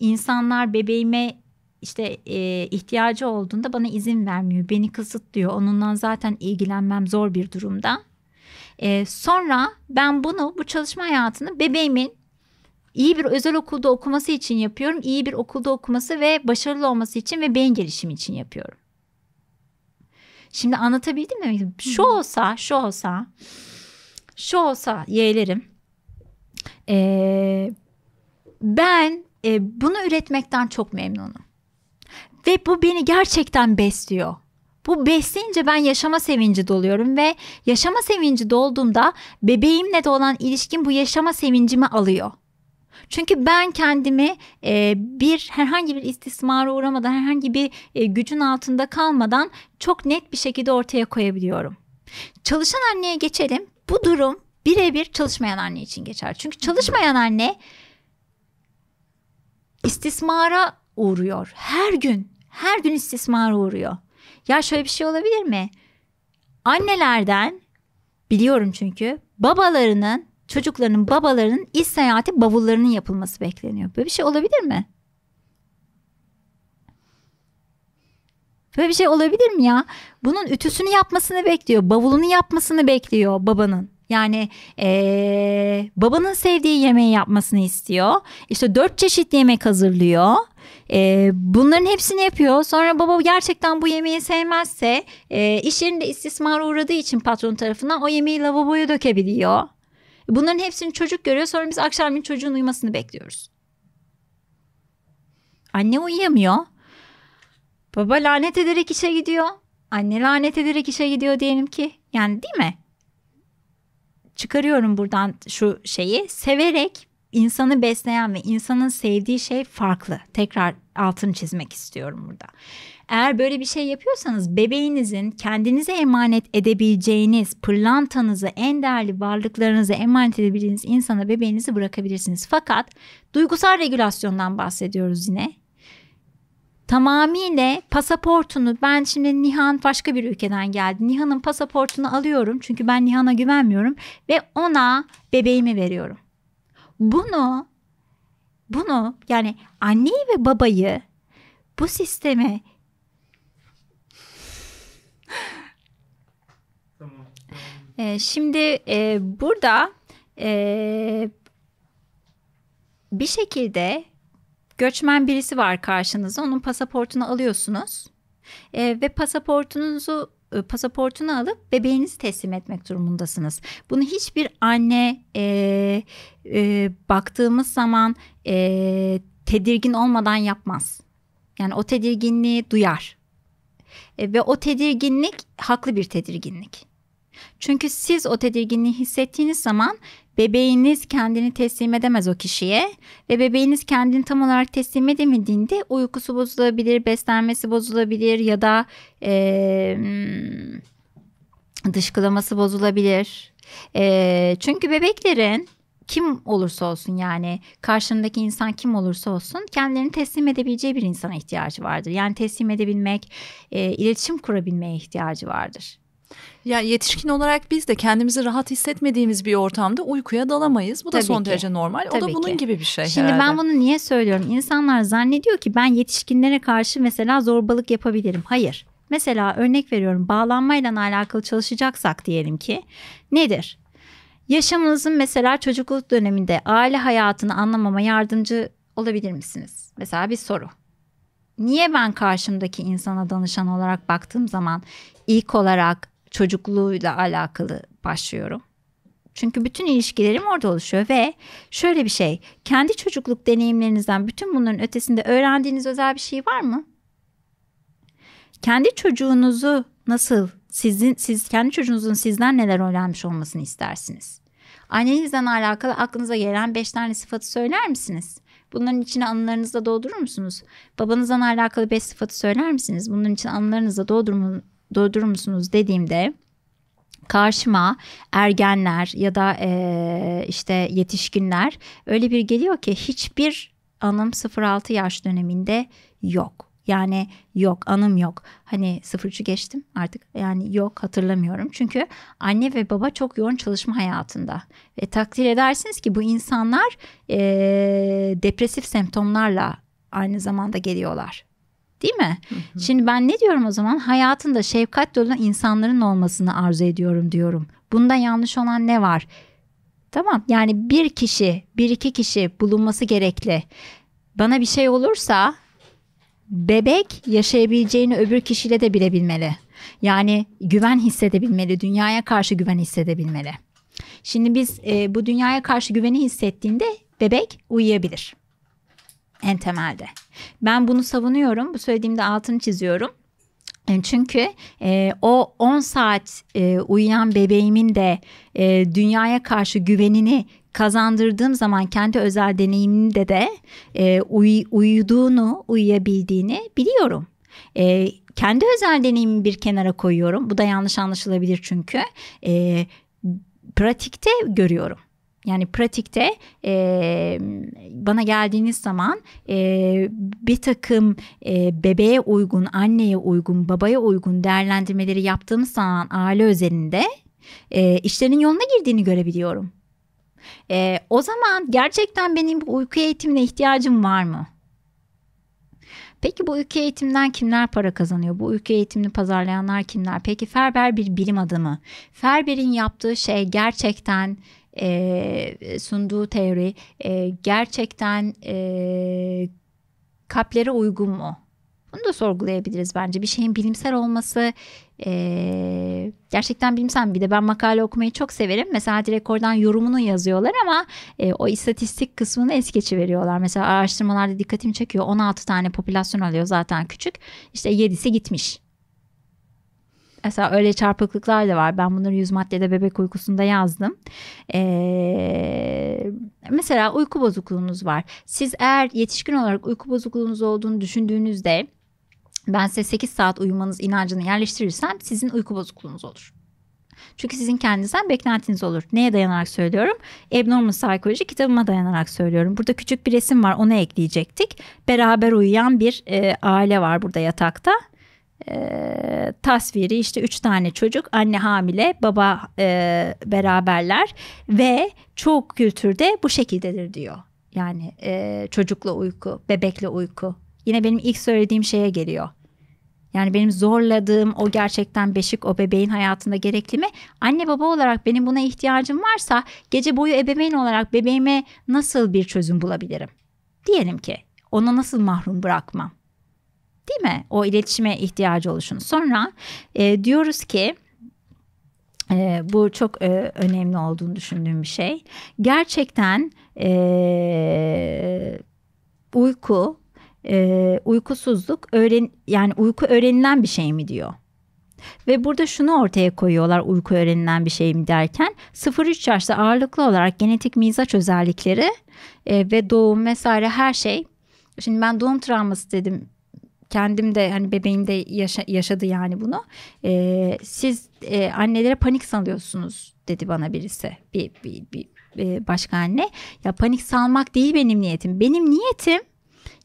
insanlar bebeğime işte e, ihtiyacı olduğunda bana izin vermiyor. Beni kısıtlıyor. Onunla zaten ilgilenmem zor bir durumda. E, sonra ben bunu bu çalışma hayatını bebeğimin iyi bir özel okulda okuması için yapıyorum. İyi bir okulda okuması ve başarılı olması için ve beyin gelişimi için yapıyorum. Şimdi anlatabildim mi? Şu olsa, şu olsa, şu olsa yeğlerim. Ee, ben e, bunu üretmekten çok memnunum. Ve bu beni gerçekten besliyor. Bu besleyince ben yaşama sevinci doluyorum ve yaşama sevinci dolduğumda bebeğimle de olan ilişkin bu yaşama sevincimi alıyor. Çünkü ben kendimi e, bir herhangi bir istismara uğramadan herhangi bir e, gücün altında kalmadan çok net bir şekilde ortaya koyabiliyorum. Çalışan anneye geçelim. Bu durum birebir çalışmayan anne için geçer. Çünkü çalışmayan anne istismara uğruyor. Her gün, her gün istismara uğruyor. Ya şöyle bir şey olabilir mi? Annelerden biliyorum çünkü babalarının çocuklarının babalarının iş seyahati bavullarının yapılması bekleniyor. Böyle bir şey olabilir mi? Böyle bir şey olabilir mi ya? Bunun ütüsünü yapmasını bekliyor, bavulunu yapmasını bekliyor babanın. Yani ee, babanın sevdiği yemeği yapmasını istiyor. İşte dört çeşit yemek hazırlıyor. E, bunların hepsini yapıyor. Sonra baba gerçekten bu yemeği sevmezse e, iş yerinde istismara uğradığı için patron tarafından o yemeği lavaboya dökebiliyor. Bunların hepsini çocuk görüyor. Sonra biz akşamleyin çocuğun uyumasını bekliyoruz. Anne uyuyamıyor. Baba lanet ederek işe gidiyor. Anne lanet ederek işe gidiyor diyelim ki. Yani değil mi? Çıkarıyorum buradan şu şeyi. Severek insanı besleyen ve insanın sevdiği şey farklı. Tekrar altını çizmek istiyorum burada. Eğer böyle bir şey yapıyorsanız bebeğinizin kendinize emanet edebileceğiniz pırlantanızı, en değerli varlıklarınızı emanet edebileceğiniz insana bebeğinizi bırakabilirsiniz. Fakat duygusal regülasyondan bahsediyoruz yine tamamıyla pasaportunu ben şimdi Nihan başka bir ülkeden geldi. Nihan'ın pasaportunu alıyorum çünkü ben Nihan'a güvenmiyorum ve ona bebeğimi veriyorum. Bunu bunu yani anneyi ve babayı bu sisteme tamam. Ee, şimdi e, burada e, bir şekilde göçmen birisi var karşınızda onun pasaportunu alıyorsunuz e, ve pasaportunuzu e, pasaportunu alıp bebeğinizi teslim etmek durumundasınız. Bunu hiçbir anne e, e, baktığımız zaman e, tedirgin olmadan yapmaz. Yani o tedirginliği duyar. E, ve o tedirginlik haklı bir tedirginlik. Çünkü siz o tedirginliği hissettiğiniz zaman bebeğiniz kendini teslim edemez o kişiye ve bebeğiniz kendini tam olarak teslim edemediğinde uykusu bozulabilir, beslenmesi bozulabilir ya da e, dışkılaması bozulabilir. E, çünkü bebeklerin kim olursa olsun yani karşındaki insan kim olursa olsun kendilerini teslim edebileceği bir insana ihtiyacı vardır. Yani teslim edebilmek, e, iletişim kurabilmeye ihtiyacı vardır. Ya yetişkin olarak biz de kendimizi rahat hissetmediğimiz bir ortamda uykuya dalamayız. Bu da son ki. derece normal. Tabii o da ki. bunun gibi bir şey Şimdi herhalde. ben bunu niye söylüyorum? İnsanlar zannediyor ki ben yetişkinlere karşı mesela zorbalık yapabilirim. Hayır. Mesela örnek veriyorum bağlanmayla alakalı çalışacaksak diyelim ki nedir? Yaşamınızın mesela çocukluk döneminde aile hayatını anlamama yardımcı olabilir misiniz? Mesela bir soru. Niye ben karşımdaki insana danışan olarak baktığım zaman ilk olarak çocukluğuyla alakalı başlıyorum. Çünkü bütün ilişkilerim orada oluşuyor ve şöyle bir şey. Kendi çocukluk deneyimlerinizden bütün bunların ötesinde öğrendiğiniz özel bir şey var mı? Kendi çocuğunuzu nasıl sizin siz kendi çocuğunuzun sizden neler öğrenmiş olmasını istersiniz? Annenizden alakalı aklınıza gelen beş tane sıfatı söyler misiniz? Bunların içine anılarınızda doldurur musunuz? Babanızdan alakalı beş sıfatı söyler misiniz? Bunların için anılarınızda doldurma, doldurur musunuz dediğimde karşıma ergenler ya da e, işte yetişkinler öyle bir geliyor ki hiçbir anım 0-6 yaş döneminde yok. Yani yok anım yok. Hani sıfırcı geçtim artık yani yok hatırlamıyorum. Çünkü anne ve baba çok yoğun çalışma hayatında. Ve takdir edersiniz ki bu insanlar e, depresif semptomlarla aynı zamanda geliyorlar. Değil mi? Hı hı. Şimdi ben ne diyorum o zaman? Hayatında şefkat dolu insanların olmasını arzu ediyorum diyorum. Bunda yanlış olan ne var? Tamam yani bir kişi, bir iki kişi bulunması gerekli. Bana bir şey olursa bebek yaşayabileceğini öbür kişiyle de bilebilmeli. Yani güven hissedebilmeli, dünyaya karşı güven hissedebilmeli. Şimdi biz e, bu dünyaya karşı güveni hissettiğinde bebek uyuyabilir en temelde. Ben bunu savunuyorum. Bu söylediğimde altını çiziyorum. E, çünkü e, o 10 saat e, uyuyan bebeğimin de e, dünyaya karşı güvenini kazandırdığım zaman kendi özel deneyimimde de e, uy, uyuduğunu, uyuyabildiğini biliyorum. E, kendi özel deneyimimi bir kenara koyuyorum. Bu da yanlış anlaşılabilir çünkü. E, pratikte görüyorum yani pratikte e, bana geldiğiniz zaman e, bir takım e, bebeğe uygun, anneye uygun, babaya uygun değerlendirmeleri yaptığım zaman aile özelinde e, işlerin yoluna girdiğini görebiliyorum. E, o zaman gerçekten benim bu uyku eğitimine ihtiyacım var mı? Peki bu uyku eğitimden kimler para kazanıyor? Bu uyku eğitimini pazarlayanlar kimler? Peki Ferber bir bilim adamı. Ferber'in yaptığı şey gerçekten e, sunduğu teori e, gerçekten e, kalplere uygun mu? Bunu da sorgulayabiliriz bence. Bir şeyin bilimsel olması e, gerçekten bilimsel mi? Bir de ben makale okumayı çok severim. Mesela direkt oradan yorumunu yazıyorlar ama e, o istatistik kısmını es geçiveriyorlar. Mesela araştırmalarda dikkatimi çekiyor. 16 tane popülasyon alıyor zaten küçük. İşte 7'si gitmiş. Mesela öyle çarpıklıklar da var. Ben bunları yüz maddede bebek uykusunda yazdım. Ee, mesela uyku bozukluğunuz var. Siz eğer yetişkin olarak uyku bozukluğunuz olduğunu düşündüğünüzde ben size 8 saat uyumanız inancını yerleştirirsem sizin uyku bozukluğunuz olur. Çünkü sizin kendinizden beklentiniz olur. Neye dayanarak söylüyorum? Abnormal Psikoloji kitabıma dayanarak söylüyorum. Burada küçük bir resim var onu ekleyecektik. Beraber uyuyan bir e, aile var burada yatakta. Ee, tasviri işte üç tane çocuk anne hamile baba e, beraberler ve çok kültürde bu şekildedir diyor. Yani e, çocukla uyku, bebekle uyku. Yine benim ilk söylediğim şeye geliyor. Yani benim zorladığım o gerçekten beşik o bebeğin hayatında gerekli mi? Anne baba olarak benim buna ihtiyacım varsa gece boyu ebeveyn olarak bebeğime nasıl bir çözüm bulabilirim? Diyelim ki ona nasıl mahrum bırakmam? değil mi? O iletişime ihtiyacı oluşun Sonra e, diyoruz ki e, bu çok e, önemli olduğunu düşündüğüm bir şey. Gerçekten e, uyku, e, uykusuzluk öğren yani uyku öğrenilen bir şey mi diyor. Ve burada şunu ortaya koyuyorlar uyku öğrenilen bir şey mi derken 0-3 yaşta ağırlıklı olarak genetik mizaç özellikleri e, ve doğum vesaire her şey. Şimdi ben doğum travması dedim kendim de hani bebeğim de yaşa, yaşadı yani bunu. E, siz e, annelere panik salıyorsunuz dedi bana birisi. Bir, bir, bir başka anne. Ya panik salmak değil benim niyetim. Benim niyetim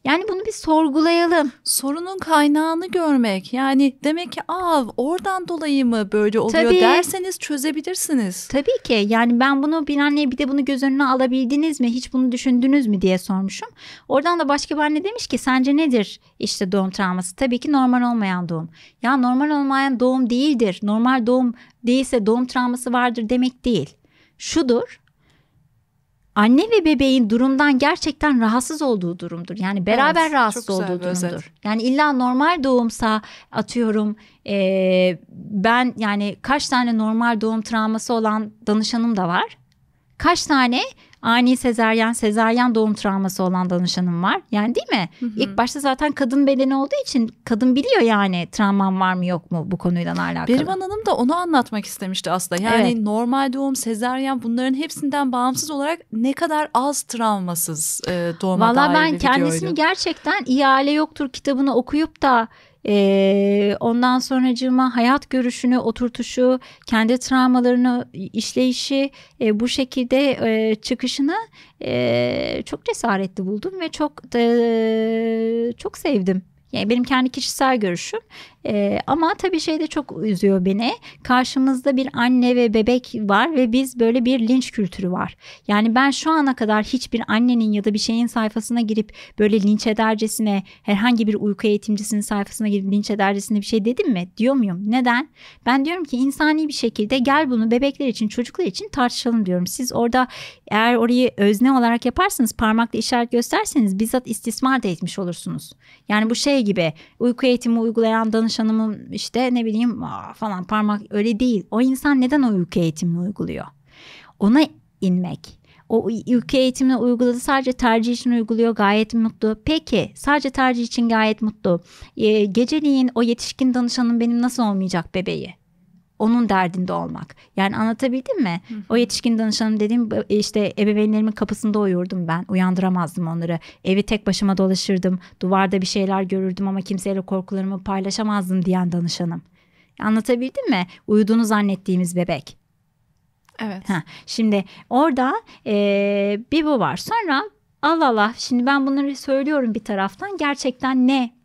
yani bunu bir sorgulayalım. Sorunun kaynağını görmek. Yani demek ki av oradan dolayı mı böyle oluyor Tabii. derseniz çözebilirsiniz. Tabii ki. Yani ben bunu bir anneye bir de bunu göz önüne alabildiniz mi? Hiç bunu düşündünüz mü diye sormuşum. Oradan da başka bir anne demiş ki sence nedir işte doğum travması? Tabii ki normal olmayan doğum. Ya normal olmayan doğum değildir. Normal doğum değilse doğum travması vardır demek değil. Şudur anne ve bebeğin durumdan gerçekten rahatsız olduğu durumdur. Yani beraber evet, rahatsız olduğu durumdur. Özet. Yani illa normal doğumsa atıyorum e, ben yani kaç tane normal doğum travması olan danışanım da var. Kaç tane ani sezeryen, sezeryen doğum travması olan danışanım var. Yani değil mi? Hı hı. İlk başta zaten kadın bedeni olduğu için kadın biliyor yani travmam var mı yok mu bu konuyla alakalı. Berivan Hanım da onu anlatmak istemişti aslında. Yani evet. normal doğum, sezeryen bunların hepsinden bağımsız olarak ne kadar az travmasız e, doğuma Vallahi dair ben bir kendisini videoydu. gerçekten iyi aile yoktur kitabını okuyup da e, ondan sonracığıma hayat görüşünü oturtuşu, kendi travmalarını işleyişi e, bu şekilde e, çıkışını e, çok cesaretli buldum ve çok e, çok sevdim. Yani benim kendi kişisel görüşüm e, ama tabii şey de çok üzüyor beni. Karşımızda bir anne ve bebek var ve biz böyle bir linç kültürü var. Yani ben şu ana kadar hiçbir annenin ya da bir şeyin sayfasına girip böyle linç edercesine herhangi bir uyku eğitimcisinin sayfasına girip linç edercesine bir şey dedim mi? Diyor muyum? Neden? Ben diyorum ki insani bir şekilde gel bunu bebekler için çocuklar için tartışalım diyorum. Siz orada eğer orayı özne olarak yaparsanız parmakla işaret gösterseniz bizzat istismar da etmiş olursunuz. Yani bu şey gibi uyku eğitimi uygulayan danışan çalışanımın işte ne bileyim falan parmak öyle değil. O insan neden o ülke eğitimini uyguluyor? Ona inmek. O ülke eğitimini uyguladı sadece tercih için uyguluyor gayet mutlu. Peki sadece tercih için gayet mutlu. Ee, geceliğin o yetişkin danışanın benim nasıl olmayacak bebeği? onun derdinde olmak. Yani anlatabildim mi? Hı. O yetişkin danışanım dediğim işte ebeveynlerimin kapısında uyurdum ben. Uyandıramazdım onları. Evi tek başıma dolaşırdım. Duvarda bir şeyler görürdüm ama kimseyle korkularımı paylaşamazdım diyen danışanım. Anlatabildim mi? Uyuduğunu zannettiğimiz bebek. Evet. Ha, şimdi orada ee, bir bu var. Sonra Allah Allah şimdi ben bunları söylüyorum bir taraftan gerçekten ne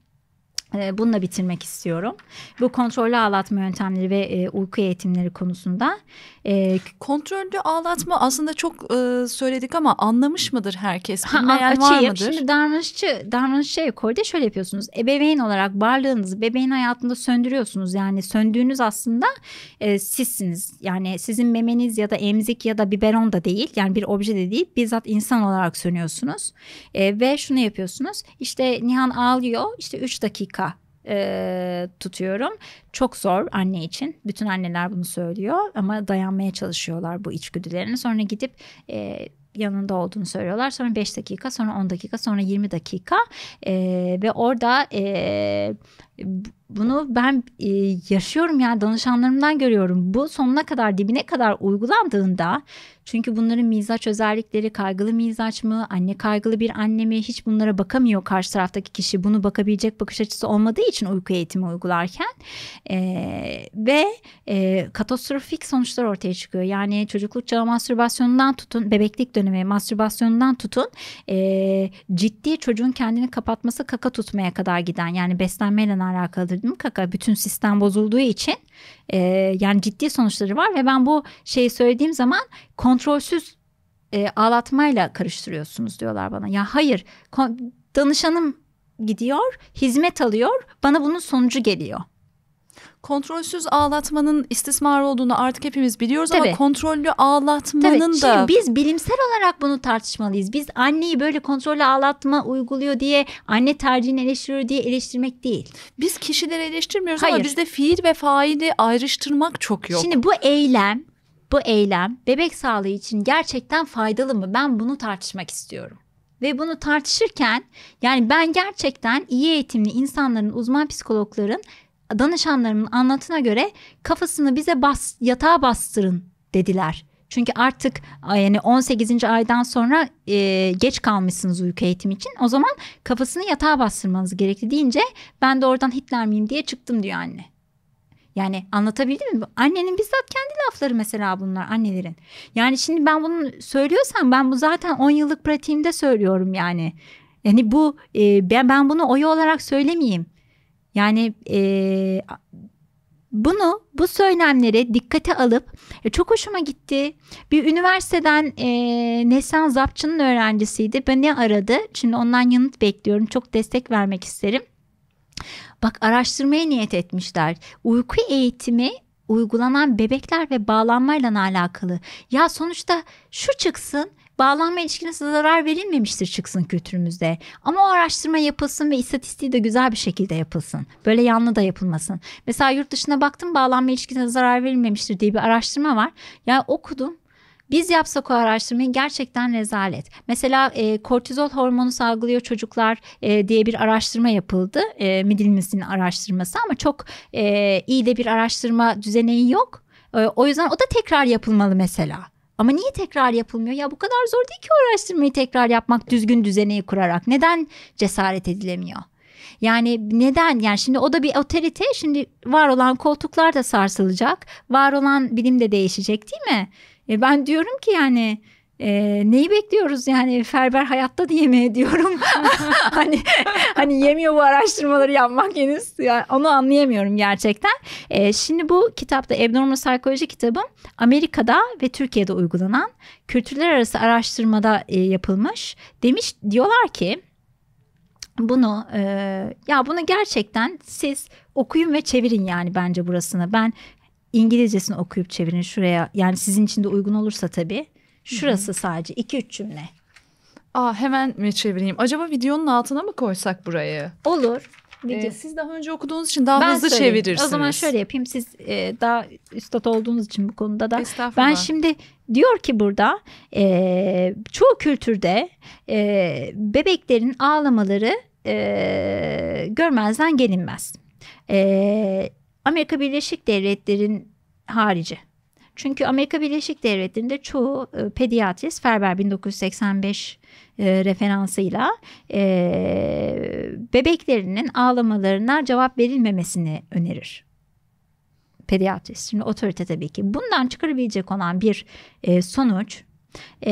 ee, bununla bitirmek istiyorum. Bu kontrollü ağlatma yöntemleri ve e, uyku eğitimleri konusunda. E, kontrollü ağlatma aslında çok e, söyledik ama anlamış mıdır herkes? Bilmeyen ha, var mıdır? Şimdi davranışçı, davranışçı ekolde şöyle yapıyorsunuz. Ebeveyn olarak varlığınızı bebeğin hayatında söndürüyorsunuz. Yani söndüğünüz aslında e, sizsiniz. Yani sizin memeniz ya da emzik ya da biberon da değil. Yani bir obje de değil. Bizzat insan olarak sönüyorsunuz. E, ve şunu yapıyorsunuz. İşte Nihan ağlıyor. İşte 3 dakika e, tutuyorum. Çok zor anne için. Bütün anneler bunu söylüyor ama dayanmaya çalışıyorlar bu içgüdülerini. Sonra gidip e, yanında olduğunu söylüyorlar. Sonra 5 dakika, sonra 10 dakika, sonra 20 dakika e, ve orada e, bunu ben e, yaşıyorum yani danışanlarımdan görüyorum. Bu sonuna kadar dibine kadar uygulandığında çünkü bunların mizaç özellikleri kaygılı mizaç mı, anne kaygılı bir anne mi hiç bunlara bakamıyor karşı taraftaki kişi. Bunu bakabilecek bakış açısı olmadığı için uyku eğitimi uygularken e, ve e, katastrofik sonuçlar ortaya çıkıyor. Yani çocukluk çağı mastürbasyonundan tutun, bebeklik dönemi mastürbasyonundan tutun e, ciddi çocuğun kendini kapatması kaka tutmaya kadar giden yani beslenmeyle sistemle alakalıdır değil mi kaka? Bütün sistem bozulduğu için e, yani ciddi sonuçları var ve ben bu şeyi söylediğim zaman kontrolsüz e, ağlatmayla karıştırıyorsunuz diyorlar bana. Ya hayır danışanım gidiyor hizmet alıyor bana bunun sonucu geliyor kontrolsüz ağlatmanın istismar olduğunu artık hepimiz biliyoruz Tabii. ama kontrollü ağlatmanın Tabii. da. Şimdi biz bilimsel olarak bunu tartışmalıyız. Biz anneyi böyle kontrollü ağlatma uyguluyor diye anne tercihini eleştiriyor diye eleştirmek değil. Biz kişileri eleştirmiyoruz Hayır. ama bizde fiil ve faili ayrıştırmak çok yok. Şimdi bu eylem bu eylem bebek sağlığı için gerçekten faydalı mı? Ben bunu tartışmak istiyorum ve bunu tartışırken yani ben gerçekten iyi eğitimli insanların uzman psikologların danışanlarımın anlatına göre kafasını bize bas, yatağa bastırın dediler. Çünkü artık yani 18. aydan sonra e, geç kalmışsınız uyku eğitimi için. O zaman kafasını yatağa bastırmanız gerekli deyince ben de oradan Hitler miyim diye çıktım diyor anne. Yani anlatabildim mi? Annenin bizzat kendi lafları mesela bunlar annelerin. Yani şimdi ben bunu söylüyorsam ben bu zaten 10 yıllık pratiğimde söylüyorum yani. Yani bu e, ben, ben bunu oyu olarak söylemeyeyim. Yani e, bunu bu söylemleri dikkate alıp e, çok hoşuma gitti. Bir üniversiteden e, Neslihan Zapçı'nın öğrencisiydi. Beni aradı. Şimdi ondan yanıt bekliyorum. Çok destek vermek isterim. Bak araştırmaya niyet etmişler. Uyku eğitimi uygulanan bebekler ve bağlanmayla alakalı. Ya sonuçta şu çıksın bağlanma ilişkisine zarar verilmemiştir çıksın kültürümüzde. Ama o araştırma yapılsın ve istatistiği de güzel bir şekilde yapılsın. Böyle yanlı da yapılmasın. Mesela yurt dışına baktım bağlanma ilişkisine zarar verilmemiştir diye bir araştırma var. Ya yani okudum biz yapsak o araştırmayı gerçekten rezalet. Mesela e, kortizol hormonu salgılıyor çocuklar e, diye bir araştırma yapıldı. E, Midilmiz'in araştırması ama çok e, iyi de bir araştırma düzeneği yok. E, o yüzden o da tekrar yapılmalı mesela. Ama niye tekrar yapılmıyor? Ya bu kadar zor değil ki araştırmayı tekrar yapmak düzgün düzeneyi kurarak. Neden cesaret edilemiyor? Yani neden yani şimdi o da bir otorite şimdi var olan koltuklar da sarsılacak var olan bilim de değişecek değil mi? E ben diyorum ki yani e, neyi bekliyoruz yani Ferber hayatta diye mi diyorum hani hani yemiyor bu araştırmaları yapmak henüz yani onu anlayamıyorum gerçekten e, şimdi bu kitapta Abnormal Psikoloji kitabım Amerika'da ve Türkiye'de uygulanan kültürler arası araştırmada e, yapılmış demiş diyorlar ki bunu e, ya bunu gerçekten siz okuyun ve çevirin yani bence burasını ben İngilizcesini okuyup çevirin şuraya yani sizin için de uygun olursa tabii Şurası Hı-hı. sadece iki üç cümle. Aa hemen mi çevireyim? Acaba videonun altına mı koysak burayı? Olur. Ee, Video. Ee, siz daha önce okuduğunuz için daha ben hızlı söyleyeyim. çevirirsiniz. O zaman şöyle yapayım. Siz e, daha üstad olduğunuz için bu konuda da. Ben şimdi diyor ki burada e, çoğu kültürde e, bebeklerin ağlamaları e, görmezden gelinmez. E, Amerika Birleşik Devletleri'nin harici çünkü Amerika Birleşik Devletleri'nde çoğu e, pediatrist Ferber 1985 e, referansıyla e, bebeklerinin ağlamalarına cevap verilmemesini önerir pediatrist. Şimdi otorite tabii ki. Bundan çıkarabilecek olan bir e, sonuç e,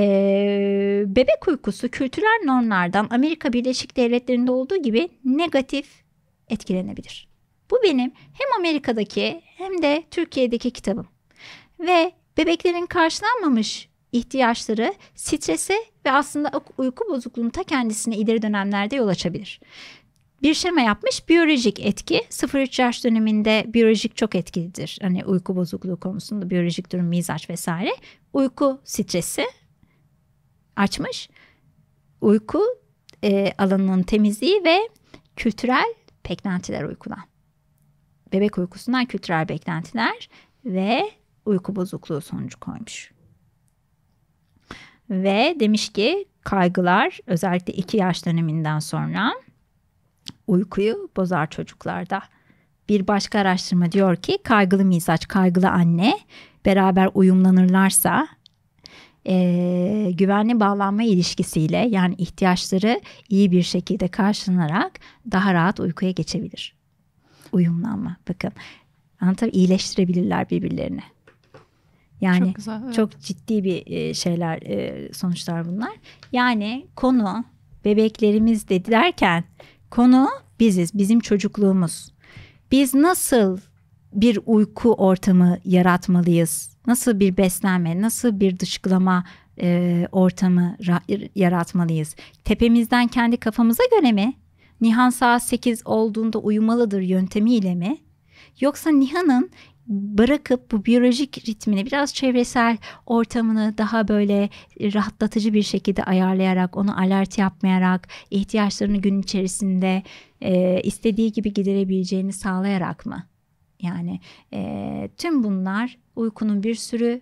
bebek uykusu kültürel normlardan Amerika Birleşik Devletleri'nde olduğu gibi negatif etkilenebilir. Bu benim hem Amerika'daki hem de Türkiye'deki kitabım ve bebeklerin karşılanmamış ihtiyaçları strese ve aslında uyku bozukluğunun ta kendisine ileri dönemlerde yol açabilir. Bir şema yapmış biyolojik etki 0-3 yaş döneminde biyolojik çok etkilidir. Hani uyku bozukluğu konusunda biyolojik durum mizaç vesaire. Uyku stresi açmış. Uyku e, alanının temizliği ve kültürel beklentiler uykudan. Bebek uykusundan kültürel beklentiler ve uyku bozukluğu sonucu koymuş. Ve demiş ki kaygılar özellikle 2 yaş döneminden sonra uykuyu bozar çocuklarda. Bir başka araştırma diyor ki kaygılı mizaç, kaygılı anne beraber uyumlanırlarsa e, güvenli bağlanma ilişkisiyle yani ihtiyaçları iyi bir şekilde karşılanarak daha rahat uykuya geçebilir. Uyumlanma bakın. Yani tabii iyileştirebilirler birbirlerini. Yani çok, güzel, evet. çok ciddi bir e, şeyler e, sonuçlar bunlar. Yani konu bebeklerimiz dedi derken konu biziz, bizim çocukluğumuz. Biz nasıl bir uyku ortamı yaratmalıyız? Nasıl bir beslenme, nasıl bir dışkılama e, ortamı yaratmalıyız? Tepemizden kendi kafamıza göre mi? Nihan saat 8 olduğunda uyumalıdır yöntemiyle mi? Yoksa Nihan'ın bırakıp bu biyolojik ritmini biraz çevresel ortamını daha böyle rahatlatıcı bir şekilde ayarlayarak onu alert yapmayarak ihtiyaçlarını gün içerisinde e, istediği gibi giderebileceğini sağlayarak mı? Yani e, tüm bunlar uykunun bir sürü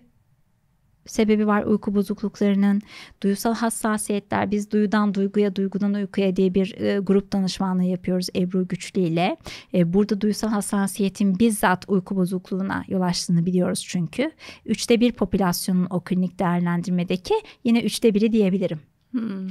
sebebi var uyku bozukluklarının, duyusal hassasiyetler. Biz duyudan duyguya, duygudan uykuya diye bir e, grup danışmanlığı yapıyoruz Ebru Güçlü ile. E, burada duysal hassasiyetin bizzat uyku bozukluğuna yol açtığını biliyoruz çünkü. Üçte bir popülasyonun o klinik değerlendirmedeki yine üçte biri diyebilirim. Hmm.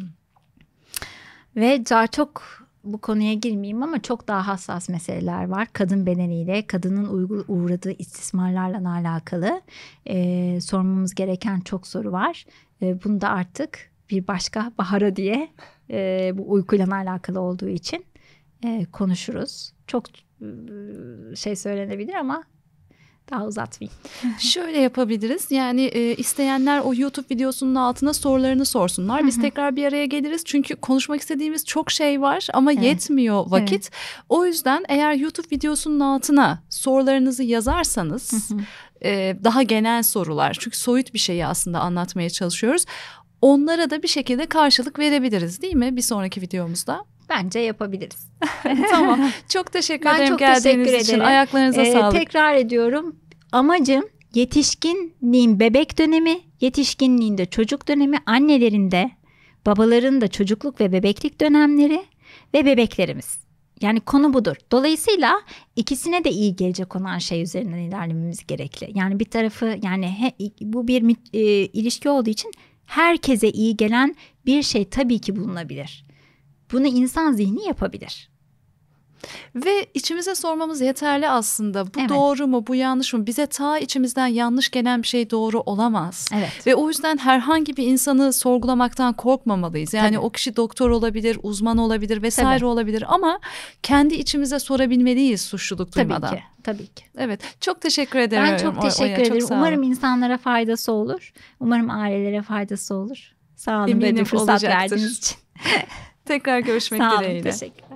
Ve çok bu konuya girmeyeyim ama çok daha hassas meseleler var. Kadın bedeniyle, kadının uygul uğradığı istismarlarla alakalı e, sormamız gereken çok soru var. E, bunu da artık bir başka bahara diye e, bu uykuyla alakalı olduğu için e, konuşuruz. Çok e, şey söylenebilir ama daha uzatmayayım. Şöyle yapabiliriz. Yani e, isteyenler o YouTube videosunun altına sorularını sorsunlar. Biz tekrar bir araya geliriz. Çünkü konuşmak istediğimiz çok şey var ama evet. yetmiyor vakit. Evet. O yüzden eğer YouTube videosunun altına sorularınızı yazarsanız e, daha genel sorular. Çünkü soyut bir şeyi aslında anlatmaya çalışıyoruz. Onlara da bir şekilde karşılık verebiliriz değil mi bir sonraki videomuzda? bence yapabiliriz. tamam. Çok teşekkür ederim çok geldiğiniz teşekkür için. Ederim. Ayaklarınıza ee, sağlık. Tekrar ediyorum. Amacım yetişkinliğin bebek dönemi, yetişkinliğinde, çocuk dönemi, annelerin de babaların da çocukluk ve bebeklik dönemleri ve bebeklerimiz. Yani konu budur. Dolayısıyla ikisine de iyi gelecek olan şey üzerinden ilerlememiz gerekli. Yani bir tarafı yani he, bu bir e, ilişki olduğu için herkese iyi gelen bir şey tabii ki bulunabilir. Bunu insan zihni yapabilir. Ve içimize sormamız yeterli aslında. Bu evet. doğru mu, bu yanlış mı? Bize ta içimizden yanlış gelen bir şey doğru olamaz. Evet. Ve o yüzden herhangi bir insanı sorgulamaktan korkmamalıyız. Yani Tabii. o kişi doktor olabilir, uzman olabilir vesaire Tabii. olabilir ama kendi içimize sorabilmeliyiz suçluluk duymadan. Tabii ki. Tabii ki. Evet. Çok teşekkür ederim. Ben çok teşekkür Oya, ederim. Çok Umarım insanlara faydası olur. Umarım ailelere faydası olur. Sağ olun Eminim böyle fırsat olacaktır. verdiğiniz için. Tekrar görüşmek dileğiyle. Sağ olun, dileğiyle. teşekkür